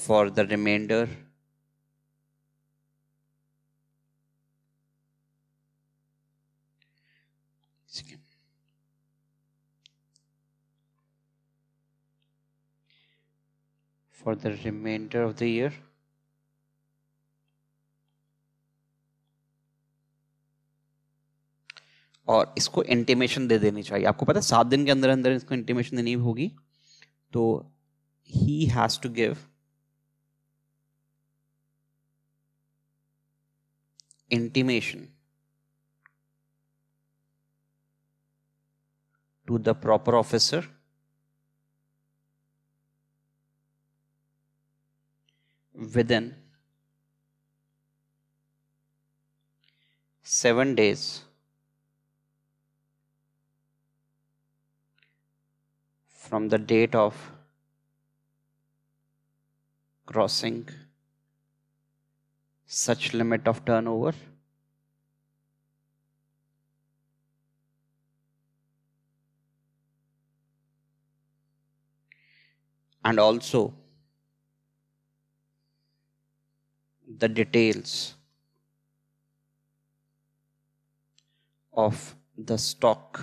Speaker 1: for the remainder for the remainder of the year और इसको इंटीमेशन दे देनी चाहिए आपको पता है सात दिन के अंदर अंदर इसको इंटीमेशन देनी होगी तो he has to give to the proper officer within seven days from the date of crossing such limit of turnover and also the details of the stock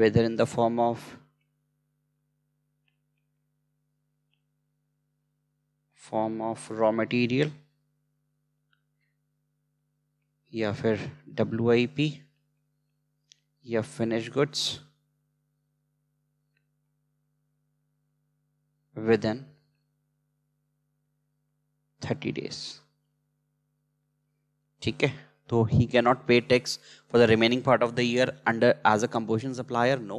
Speaker 1: whether in the form of form of raw material या फिर डब्ल्यू या finish goods within thirty days ठीक है he can not pay tax for the remaining part of the year under as a composition supplier no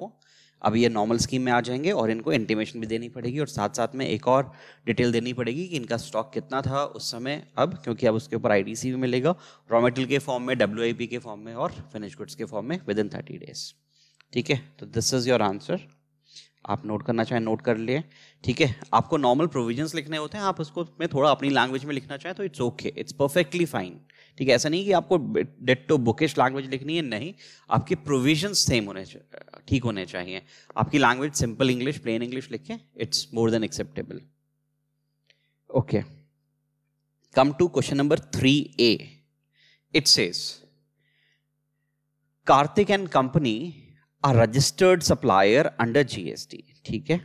Speaker 1: अब ये नॉर्मल स्कीम में आ जाएंगे और इनको इंटीमेशन भी देनी पड़ेगी और साथ साथ में एक और डिटेल देनी पड़ेगी कि इनका स्टॉक कितना था उस समय अब क्योंकि अब उसके ऊपर आईडीसी भी मिलेगा रॉ मेटेरियल के फॉर्म में डब्ल्यू के फॉर्म में और फिनिश गुड्स के फॉर्म में विद इन थर्टी डेज ठीक है तो दिस इज योर आंसर आप नोट करना चाहें नोट कर लिए ठीक है आपको नॉर्मल प्रोविजंस लिखने होते हैं आप उसको मैं थोड़ा अपनी लैंग्वेज में लिखना चाहें तो it's okay it's perfectly fine ठीक है ऐसा नहीं कि आपको डेट टू बुकिश लैंग्वेज लिखनी है नहीं आपके प्रोविजन सेम होने ठीक होने चाहिए आपकी language simple English plain English लिख it's more than acceptable okay come to question number three A it's says Kartik and company a registered supplier under GST. ठीक है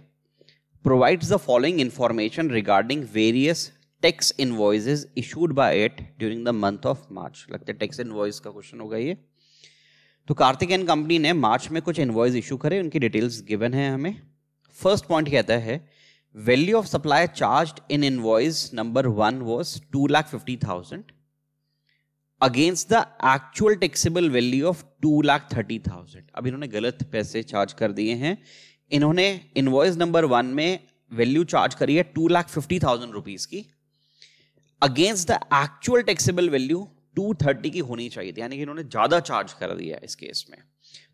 Speaker 1: provides the following information regarding various tax invoices issued by it during the month of March. लगता है tax invoice का क्वेश्चन होगा ये तो कार्तिक एंड कंपनी ने मार्च में कुछ इन्वॉइस इशू करे उनकी डिटेल्स गिवन है हमें फर्स्ट पॉइंट कहता है value of supply charge in invoice number one was two lakh fifty thousand against the actual taxable value of two lakh thirty thousand अब इन्होंने गलत पैसे चार्ज कर दिए हैं इन्होंने इन्वॉइस नंबर वन में वैल्यू चार्ज करी है two lakh fifty thousand rupees की against the actual taxable value two thirty की होनी चाहिए थी यानी कि इन्होंने ज़्यादा चार्ज कर दिया इस केस में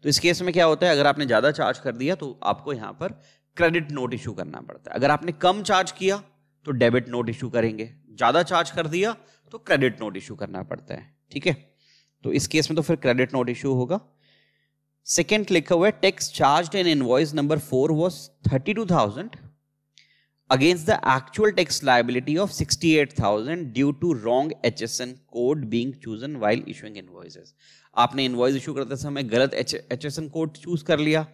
Speaker 1: तो इस केस में क्या होता है अगर आपने ज़्यादा चार्ज कर दिया तो आपको यहाँ पर क्रेडिट नोट इशू करना पड़ता है अगर आपने कम चार्ज किया तो डेबिट नोट इशू करेंगे ज़्यादा चार्ज कर दिया तो क्रेडिट नोट इशू करना पड़ता है ठीक है तो इस केस में तो फिर क्रेडिट नोट इश्यू होगा सेकेंड लिखा हुआ है tax charge in invoice number four was thirty two thousand against the actual tax against the actual tax liability of 68,000 due to wrong HSN code being chosen while issuing invoices. आपने इन्वॉइस इशू करते समय गलत H S N code choose कर लिया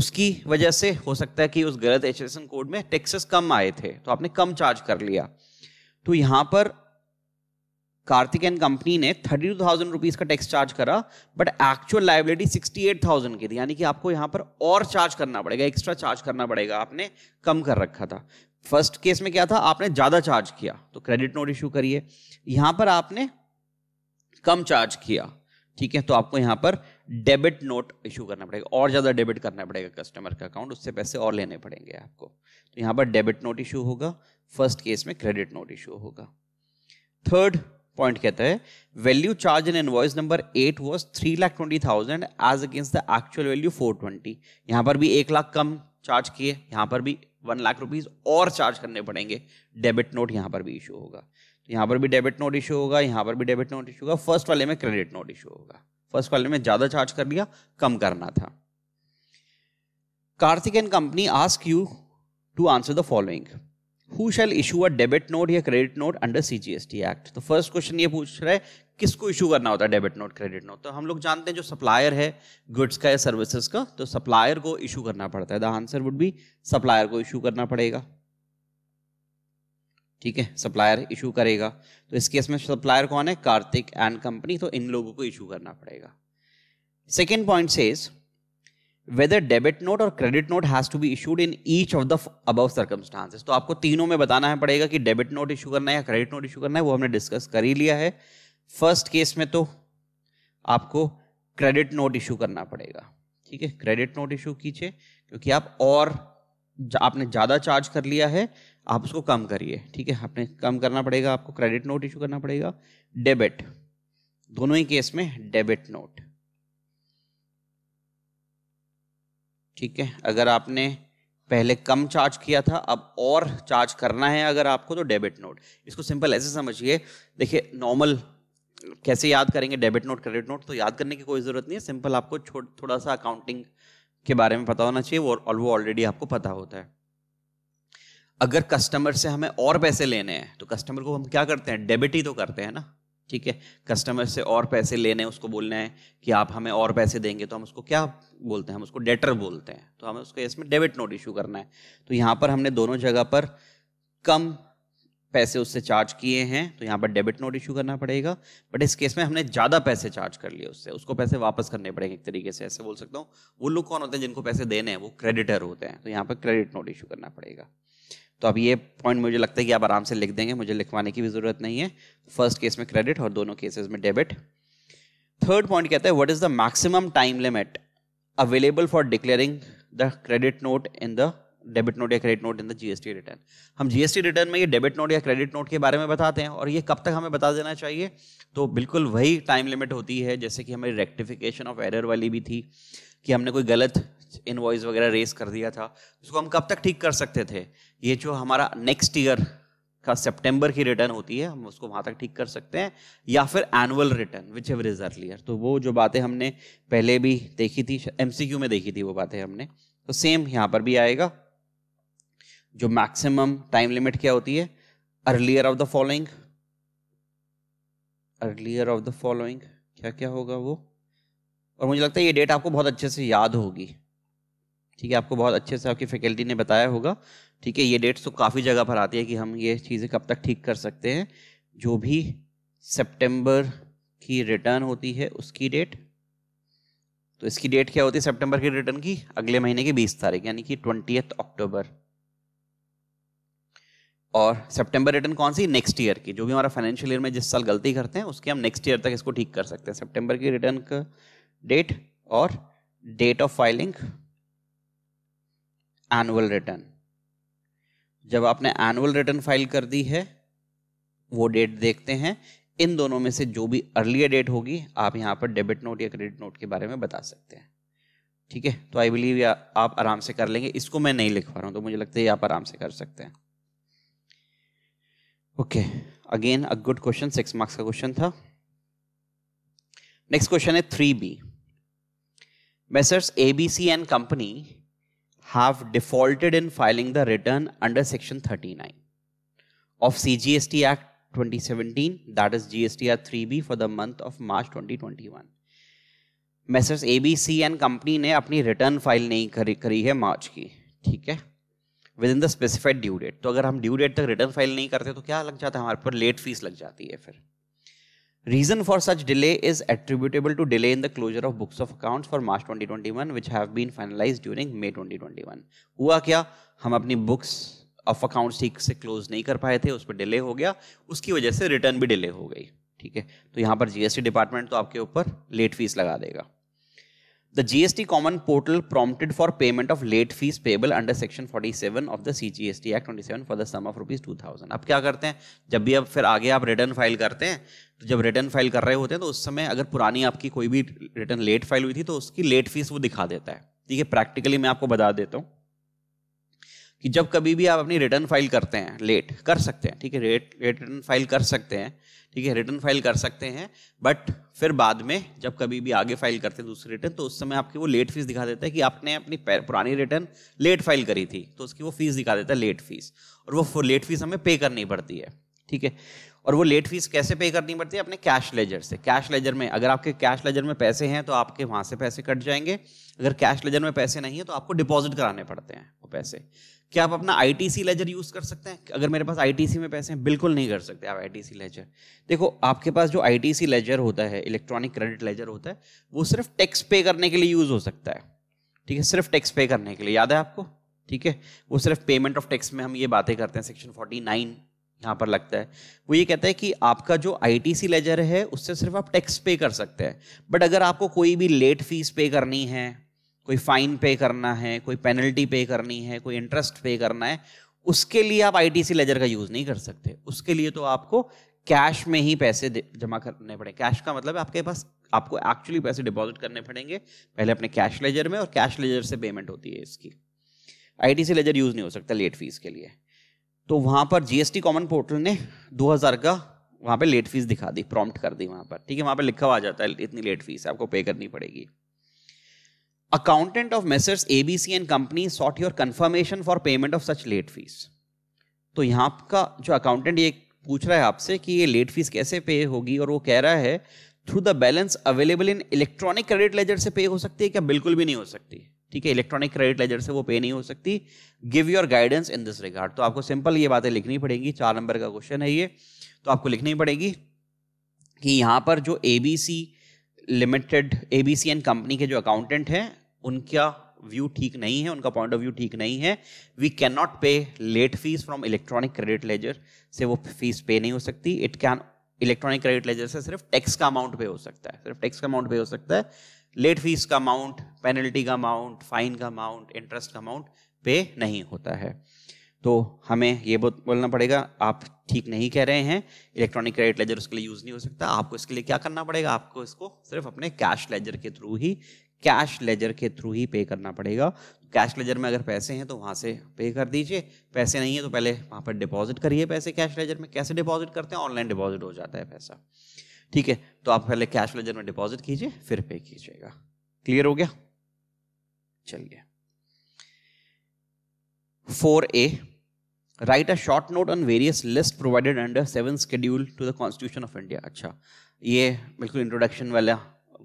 Speaker 1: उसकी वजह से हो सकता है कि उस गलत एच एस एन कोड में टैक्सेस कम आए थे तो आपने कम चार्ज कर लिया तो यहाँ पर कार्तिक एंड कंपनी ने थर्टी टू थाउजेंड रुपीज का टैक्स चार्ज करा but actual liability sixty eight thousand की थी यानी कि आपको यहाँ पर और चार्ज करना पड़ेगा एक्स्ट्रा चार्ज करना पड़ेगा आपने कम कर रखा था फर्स्ट केस में क्या था आपने ज़्यादा चार्ज किया तो क्रेडिट नोट इशू करिए यहाँ पर आपने कम चार्ज किया ठीक है तो आपको यहाँ पर डेबिट नोट इशू करना पड़ेगा और ज़्यादा डेबिट करना पड़ेगा कस्टमर का अकाउंट उससे पैसे और लेने पड़ेंगे आपको तो यहाँ पर डेबिट नोट इशू होगा फर्स्ट केस में क्रेडिट नोट इशू होगा थर्ड पॉइंट कहता है value charge in invoice number eight was three lakh twenty thousand as against the actual value four twenty यहाँ पर भी एक लाख कम चार्ज किए यहाँ पर भी वन लाख रुपीज और चार्ज करने पड़ेंगे डेबिट नोट यहाँ पर भी इशू होगा तो यहाँ पर भी डेबिट नोट इशू होगा यहाँ पर भी डेबिट नोट इशू होगा फर्स्ट वाले में क्रेडिट नोट इशू होगा फर्स्ट वाले में ज़्यादा चार्ज कर लिया कम करना था Kartik and company ask you to answer the following who shall issue a debit note या credit note under C G S T act तो फर्स्ट क्वेश्चन ये पूछ रहा है किसको इशू करना होता है डेबिट नोट क्रेडिट नोट तो हम लोग जानते हैं जो सप्लायर है गुड्स का या सर्विसेज का तो सप्लायर को इशू करना पड़ता है the answer would be supplier को इशू करना पड़ेगा ठीक है सप्लायर इशू करेगा तो इस केस में सप्लायर कौन है कार्तिक एंड कंपनी तो इन लोगों को इशू करना पड़ेगा सेकेंड पॉइंट से is whether debit note or credit note has to be issued in each of the above circumstances तो आपको तीनों में बताना है पड़ेगा कि debit note issue करना है या credit note issue करना है वो हमने discuss कर ही लिया है first case में तो आपको credit note issue करना पड़ेगा ठीक है credit note issue कीजिए क्योंकि आप और जा, आपने ज़्यादा चार्ज कर लिया है आप उसको कम करिए ठीक है आपने कम करना पड़ेगा आपको क्रेडिट नोट इशू करना पड़ेगा डेबिट दोनों ही केस में डेबिट नोट ठीक है अगर आपने पहले कम चार्ज किया था अब और चार्ज करना है अगर आपको तो डेबिट नोट इसको सिंपल ऐसे समझिए देखिए नॉर्मल कैसे याद करेंगे डेबिट नोट क्रेडिट नोट तो याद करने की कोई ज़रूरत नहीं है सिंपल आपको थोड़ा सा अकाउंटिंग के बारे में पता होना चाहिए वो और वो ऑलरेडी आपको पता होता है अगर कस्टमर से हमें और पैसे लेने हैं तो कस्टमर को हम क्या करते हैं डेबिट ही तो करते हैं ना ठीक है कस्टमर से और पैसे लेने हैं उसको बोलना है कि आप हमें और पैसे देंगे तो हम उसको क्या बोलते हैं हम उसको डेटर बोलते हैं तो हमें उसको इसमें डेबिट नोट इशू करना है तो यहाँ पर हमने दोनों जगह पर कम पैसे उससे चार्ज किए हैं तो यहाँ पर डेबिट नोट इशू करना पड़ेगा बट इस केस में हमने ज़्यादा पैसे चार्ज कर लिए उससे उसको पैसे वापस करने पड़ेंगे एक तरीके से ऐसे बोल सकता हूँ वो लोग कौन होते हैं जिनको पैसे देने हैं वो क्रेडिटर होते हैं तो यहाँ पर क्रेडिट नोट इशू करना पड़ेगा तो अब ये पॉइंट मुझे लगता है कि आप आराम से लिख देंगे मुझे लिखवाने की भी ज़रूरत नहीं है फर्स्ट केस में क्रेडिट और दोनों केसेस में डेबिट थर्ड पॉइंट कहता है what is the maximum time limit available for declaring the credit note in the debit note या credit note in the GST return हम जीएसटी रिटर्न में ये डेबिट नोट या क्रेडिट नोट के बारे में बताते हैं और ये कब तक हमें बता देना चाहिए तो बिल्कुल वही टाइम लिमिट होती है जैसे कि हमें रेक्टिफिकेशन ऑफ एरर वाली भी थी कि हमने कोई गलत इनवॉइस वगैरह रेस कर दिया था उसको हम कब तक ठीक कर सकते थे ये जो हमारा नेक्स्ट ईयर का सितंबर की रिटर्न होती है हम उसको वहां तक ठीक कर सकते हैं या फिर annual return whichever is earlier तो वो जो बातें हमने पहले भी देखी थी एमसीक्यू में देखी थी वो बातें हमने तो सेम यहां पर भी आएगा जो मैक्सिमम टाइम लिमिट क्या होती है earlier of the following earlier of the following क्या क्या होगा वो और मुझे लगता है ये डेट आपको बहुत अच्छे से याद होगी ठीक है आपको बहुत अच्छे से आपकी फैकल्टी ने बताया होगा ठीक है ये डेट्स तो काफ़ी जगह पर आती है कि हम ये चीज़ें कब तक ठीक कर सकते हैं जो भी सितंबर की रिटर्न होती है उसकी डेट तो इसकी डेट क्या होती है सितंबर की रिटर्न की अगले महीने की बीस तारीख यानी कि ट्वेंटी अक्टूबर और सितंबर रिटर्न कौन सी नेक्स्ट ईयर की जो भी हमारा फाइनेंशियल ईयर में जिस साल गलती करते हैं उसके हम नेक्स्ट ईयर तक इसको ठीक कर सकते हैं सितंबर की रिटर्न का डेट और date of filing annual return जब आपने एनुअल रिटर्न फाइल कर दी है वो डेट देखते हैं इन दोनों में से जो भी अर्लियर डेट होगी आप यहाँ पर डेबिट नोट या क्रेडिट नोट के बारे में बता सकते हैं ठीक है तो आई बिलीव आप आराम से कर लेंगे इसको मैं नहीं लिख पा रहा हूँ तो मुझे लगता है आप आराम से कर सकते हैं okay again a good question six marks का क्वेश्चन था नेक्स्ट क्वेश्चन है three B Messrs A B C and company have defaulted in filing the return under section 39 of CGST Act 2017 that is GSTR 3B for the month of March 2021 Messrs A B C and company ने अपनी रिटर्न फाइल नहीं करी करी है मार्च की ठीक है within the specified due date तो अगर हम ड्यू डेट तक रिटर्न फाइल नहीं करते तो क्या लग जाता है हमारे पर लेट फीस लग जाती है फिर Reason for such delay is attributable to delay in the closure of books of accounts for March 2021 which have been finalized during May 2021. हुआ क्या हम अपनी बुक्स ऑफ अकाउंट्स ठीक से क्लोज नहीं कर पाए थे उस पर डिले हो गया उसकी वजह से रिटर्न भी डिले हो गई ठीक है तो यहाँ पर जीएसटी डिपार्टमेंट तो आपके ऊपर लेट फीस लगा देगा The GST Common Portal prompted for payment of late fees payable under Section 47 of the CGST Act 27 for the sum of rupees 2000. अब क्या करते हैं जब भी अब फिर आगे आप रिटर्न फाइल करते हैं तो जब रिटर्न फाइल कर रहे होते हैं तो उस समय अगर पुरानी आपकी कोई भी रिटर्न लेट फाइल हुई थी तो उसकी लेट फीस वो दिखा देता है ठीक है प्रैक्टिकली मैं आपको बता देता हूँ कि जब कभी भी आप अपनी रिटर्न फाइल करते हैं लेट कर सकते हैं ठीक है रेट रिटर्न फाइल कर सकते हैं ठीक है रिटर्न फाइल कर सकते हैं बट फिर बाद में जब कभी भी आगे फाइल करते हैं दूसरे रिटर्न तो उस समय आपकी वो लेट फीस दिखा देता है कि आपने अपनी पुरानी रिटर्न लेट फाइल करी थी तो उसकी वो फीस दिखा देता है लेट फीस और वो लेट फीस हमें पे करनी पड़ती है ठीक है और वो लेट फीस कैसे पे करनी पड़ती है अपने कैश लेजर से कैश लेजर में अगर आपके कैश लेजर में पैसे हैं तो आपके वहां से पैसे कट जाएंगे अगर कैश लेजर में पैसे नहीं है तो आपको डिपॉजिट कराने पड़ते हैं वो पैसे क्या आप अपना I T C ledger use कर सकते हैं अगर मेरे पास आई टी सी में पैसे हैं बिल्कुल नहीं कर सकते आप आई टी सी लेजर देखो आपके पास जो आई टी सी लेजर होता है इलेक्ट्रॉनिक क्रेडिट लेजर होता है वो सिर्फ टैक्स पे करने के लिए यूज़ हो सकता है ठीक है सिर्फ टैक्स पे करने के लिए याद है आपको ठीक है वो सिर्फ पेमेंट ऑफ टैक्स में हम ये बातें करते हैं सेक्शन फोर्टी नाइन यहाँ पर लगता है वो ये कहता है कि आपका जो आईटीसी लेजर है उससे सिर्फ आप टैक्स पे कर सकते हैं बट अगर आपको कोई भी लेट फीस पे करनी है कोई फाइन पे करना है कोई पेनल्टी पे करनी है कोई इंटरेस्ट पे करना है उसके लिए आप आईटीसी लेजर का यूज़ नहीं कर सकते उसके लिए तो आपको कैश में ही पैसे जमा करने पड़े कैश का मतलब आपके पास आपको एक्चुअली पैसे डिपॉजिट करने पड़ेंगे पहले अपने कैश लेजर में और कैश लेजर से पेमेंट होती है इसकी आईटीसी लेजर यूज़ नहीं हो सकता लेट फीस के लिए तो वहां पर जीएसटी कॉमन पोर्टल ने 2000 का वहां पे लेट फीस दिखा दी प्रॉम्प्ट कर दी वहाँ पर ठीक है वहां पे लिखा हुआ जाता है इतनी लेट फीस आपको पे करनी पड़ेगी Accountant A B C and company sought your confirmation for payment of such late fees तो यहाँ का जो अकाउंटेंट ये पूछ रहा है आपसे कि ये लेट फीस कैसे पे होगी और वो कह रहा है through the balance available in electronic credit ledger से पे हो सकती है क्या बिल्कुल भी नहीं हो सकती ठीक है इलेक्ट्रॉनिक क्रेडिट लेजर से वो पे नहीं हो सकती give your guidance in this regard तो आपको सिंपल ये बातें लिखनी पड़ेंगी चार नंबर का क्वेश्चन है ये तो आपको लिखनी पड़ेगी कि यहाँ पर जो A limited A and company के जो अकाउंटेंट हैं उनका व्यू ठीक नहीं है उनका पॉइंट ऑफ व्यू ठीक नहीं है we can not pay late fees from electronic credit ledger से वो फीस पे नहीं हो सकती it can electronic credit ledger से सिर्फ टैक्स का अमाउंट पे हो सकता है सिर्फ टैक्स का अमाउंट पे हो सकता है लेट फीस का अमाउंट पेनल्टी का अमाउंट फाइन का अमाउंट इंटरेस्ट का अमाउंट पे नहीं होता है तो हमें ये बोलना पड़ेगा आप ठीक नहीं कह रहे हैं इलेक्ट्रॉनिक क्रेडिट लेजर उसके लिए यूज़ नहीं हो सकता आपको इसके लिए क्या करना पड़ेगा आपको इसको सिर्फ अपने कैश लेजर के थ्रू ही कैश लेजर के थ्रू ही पे करना पड़ेगा कैश लेजर में अगर पैसे हैं तो वहाँ से पे कर दीजिए पैसे नहीं है तो पहले वहाँ पर डिपॉजिट करिए पैसे कैश लेजर में कैसे डिपॉजिट करते हैं ऑनलाइन डिपॉजिट हो जाता है पैसा ठीक है तो आप पहले कैश लेजर में डिपॉजिट कीजिए फिर पे कीजिएगा क्लियर हो गया चलिए four A write a short note on various list provided under seven schedule to the constitution of India अच्छा ये बिल्कुल इंट्रोडक्शन वाला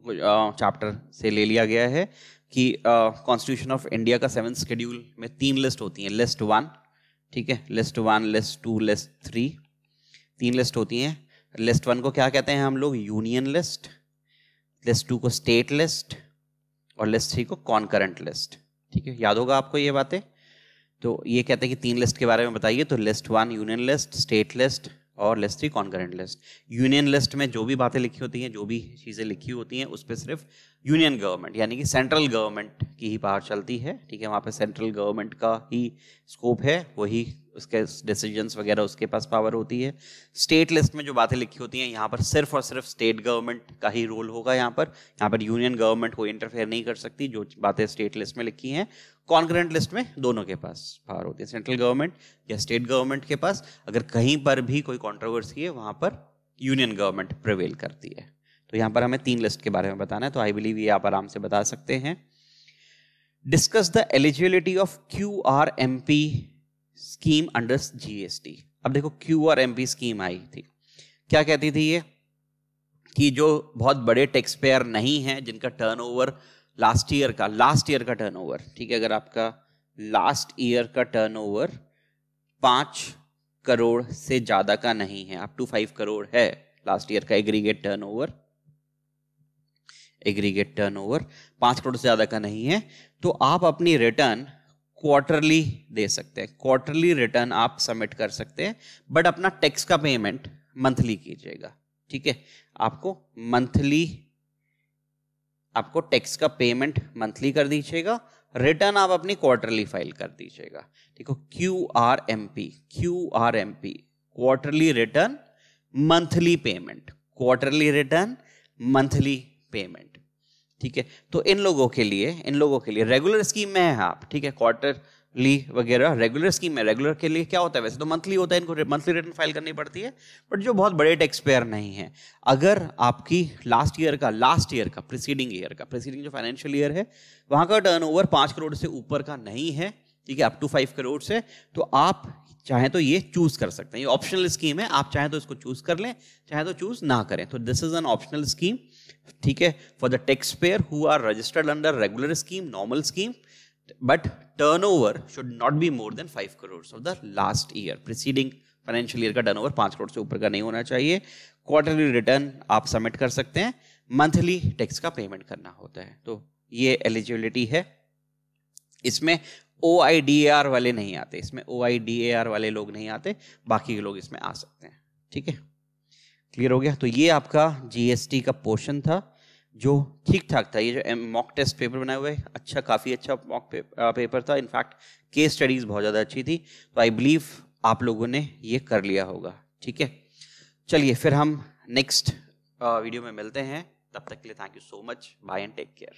Speaker 1: चैप्टर से ले लिया गया है कि कॉन्स्टिट्यूशन ऑफ इंडिया का सेवन शेड्यूल में तीन लिस्ट होती हैं लिस्ट वन ठीक है list one list two list three तीन लिस्ट होती हैं लिस्ट वन को क्या कहते हैं हम लोग यूनियन लिस्ट लिस्ट टू को स्टेट लिस्ट और लिस्ट थ्री को कॉन्करेंट लिस्ट ठीक है याद होगा आपको ये बातें तो ये कहते हैं कि तीन लिस्ट के बारे में बताइए तो list one union list state list और लिस्ट ही कॉन्करेंट लिस्ट यूनियन लिस्ट में जो भी बातें लिखी होती हैं जो भी चीज़ें लिखी होती हैं उस पर सिर्फ यूनियन गवर्नमेंट यानी कि सेंट्रल गवर्नमेंट की ही बाहर चलती है ठीक है वहाँ पे सेंट्रल गवर्नमेंट का ही स्कोप है वही उसके डिसीजंस वगैरह उसके पास पावर होती है स्टेट लिस्ट में जो बातें लिखी होती हैं यहाँ पर सिर्फ और सिर्फ स्टेट गवर्नमेंट का ही रोल होगा यहाँ पर यहाँ पर यूनियन गवर्नमेंट कोई इंटरफेयर नहीं कर सकती जो बातें स्टेट लिस्ट में लिखी हैं कॉन्ग्रेंट लिस्ट में दोनों के पास पावर होती है सेंट्रल गवर्नमेंट या स्टेट गवर्नमेंट के पास अगर कहीं पर भी कोई कॉन्ट्रोवर्सी है वहाँ पर यूनियन गवर्नमेंट प्रिवेल करती है तो यहाँ पर हमें तीन लिस्ट के बारे में बताना है तो आई बिलीव ये आप आराम से बता सकते हैं discuss the eligibility of Q R M P scheme under GST अब देखो Q R M P scheme आई थी क्या कहती थी ये कि जो बहुत बड़े टैक्स पेयर नहीं हैं जिनका टर्नओवर लास्ट ईयर का लास्ट ईयर का टर्नओवर ठीक है अगर आपका लास्ट ईयर का टर्नओवर पाँच करोड़ से ज़्यादा का नहीं है अप टू फाइव करोड़ है लास्ट ईयर का एग्रीगेट टर्नओवर एग्रीगेट टर्नओवर पांच करोड़ से ज़्यादा का नहीं है तो आप अपनी रिटर्न क्वार्टरली दे सकते हैं क्वार्टरली रिटर्न आप सबमिट कर सकते हैं बट अपना टैक्स का पेमेंट मंथली कीजिएगा ठीक है आपको मंथली आपको टैक्स का पेमेंट मंथली कर दीजिएगा रिटर्न आप अपनी क्वार्टरली फाइल कर दीजिएगा ठीक है Q R M P Q R M P quarterly return monthly payment quarterly return monthly payment ठीक है तो इन लोगों के लिए इन लोगों के लिए रेगुलर स्कीम में है आप ठीक है क्वार्टरली वगैरह रेगुलर स्कीम में रेगुलर के लिए क्या होता है वैसे तो मंथली होता है इनको मंथली रिटर्न फाइल करनी पड़ती है बट जो बहुत बड़े टैक्स पेयर नहीं है अगर आपकी लास्ट ईयर का लास्ट ईयर का प्रिसीडिंग ईयर का प्रिसीडिंग जो फाइनेंशियल ईयर है वहाँ का टर्न ओवर करोड़ से ऊपर का नहीं है ठीक है अप टू फाइव करोड़ से तो आप चाहे तो ये चूज कर सकते हैं ये ऑप्शनल स्कीम है आप चाहे तो इसको चूज कर लें चाहे तो चूज ना करें तो this is an optional scheme ठीक है for the tax payer who are registered under regular scheme normal scheme but turnover should not be more than five crore of the last year preceding financial year का टर्न ओवर पांच करोड़ से ऊपर का नहीं होना चाहिए क्वार्टरली रिटर्न आप सबमिट कर सकते हैं मंथली टैक्स का पेमेंट करना होता है तो ये एलिजिबिलिटी है इसमें ओ आई डी ए आर वाले नहीं आते इसमें ओ आई डी ए आर वाले लोग नहीं आते बाकी के लोग इसमें आ सकते हैं ठीक है क्लियर हो गया तो ये आपका जीएसटी का पोर्शन था जो ठीक ठाक था ये जो मॉक टेस्ट पेपर बनाए हुए अच्छा काफ़ी अच्छा मॉक पेपर था इनफैक्ट केस स्टडीज़ बहुत ज़्यादा अच्छी थी तो आई बिलीव आप लोगों ने ये कर लिया होगा ठीक है चलिए फिर हम नेक्स्ट वीडियो में मिलते हैं तब तक के लिए thank you so much bye and take care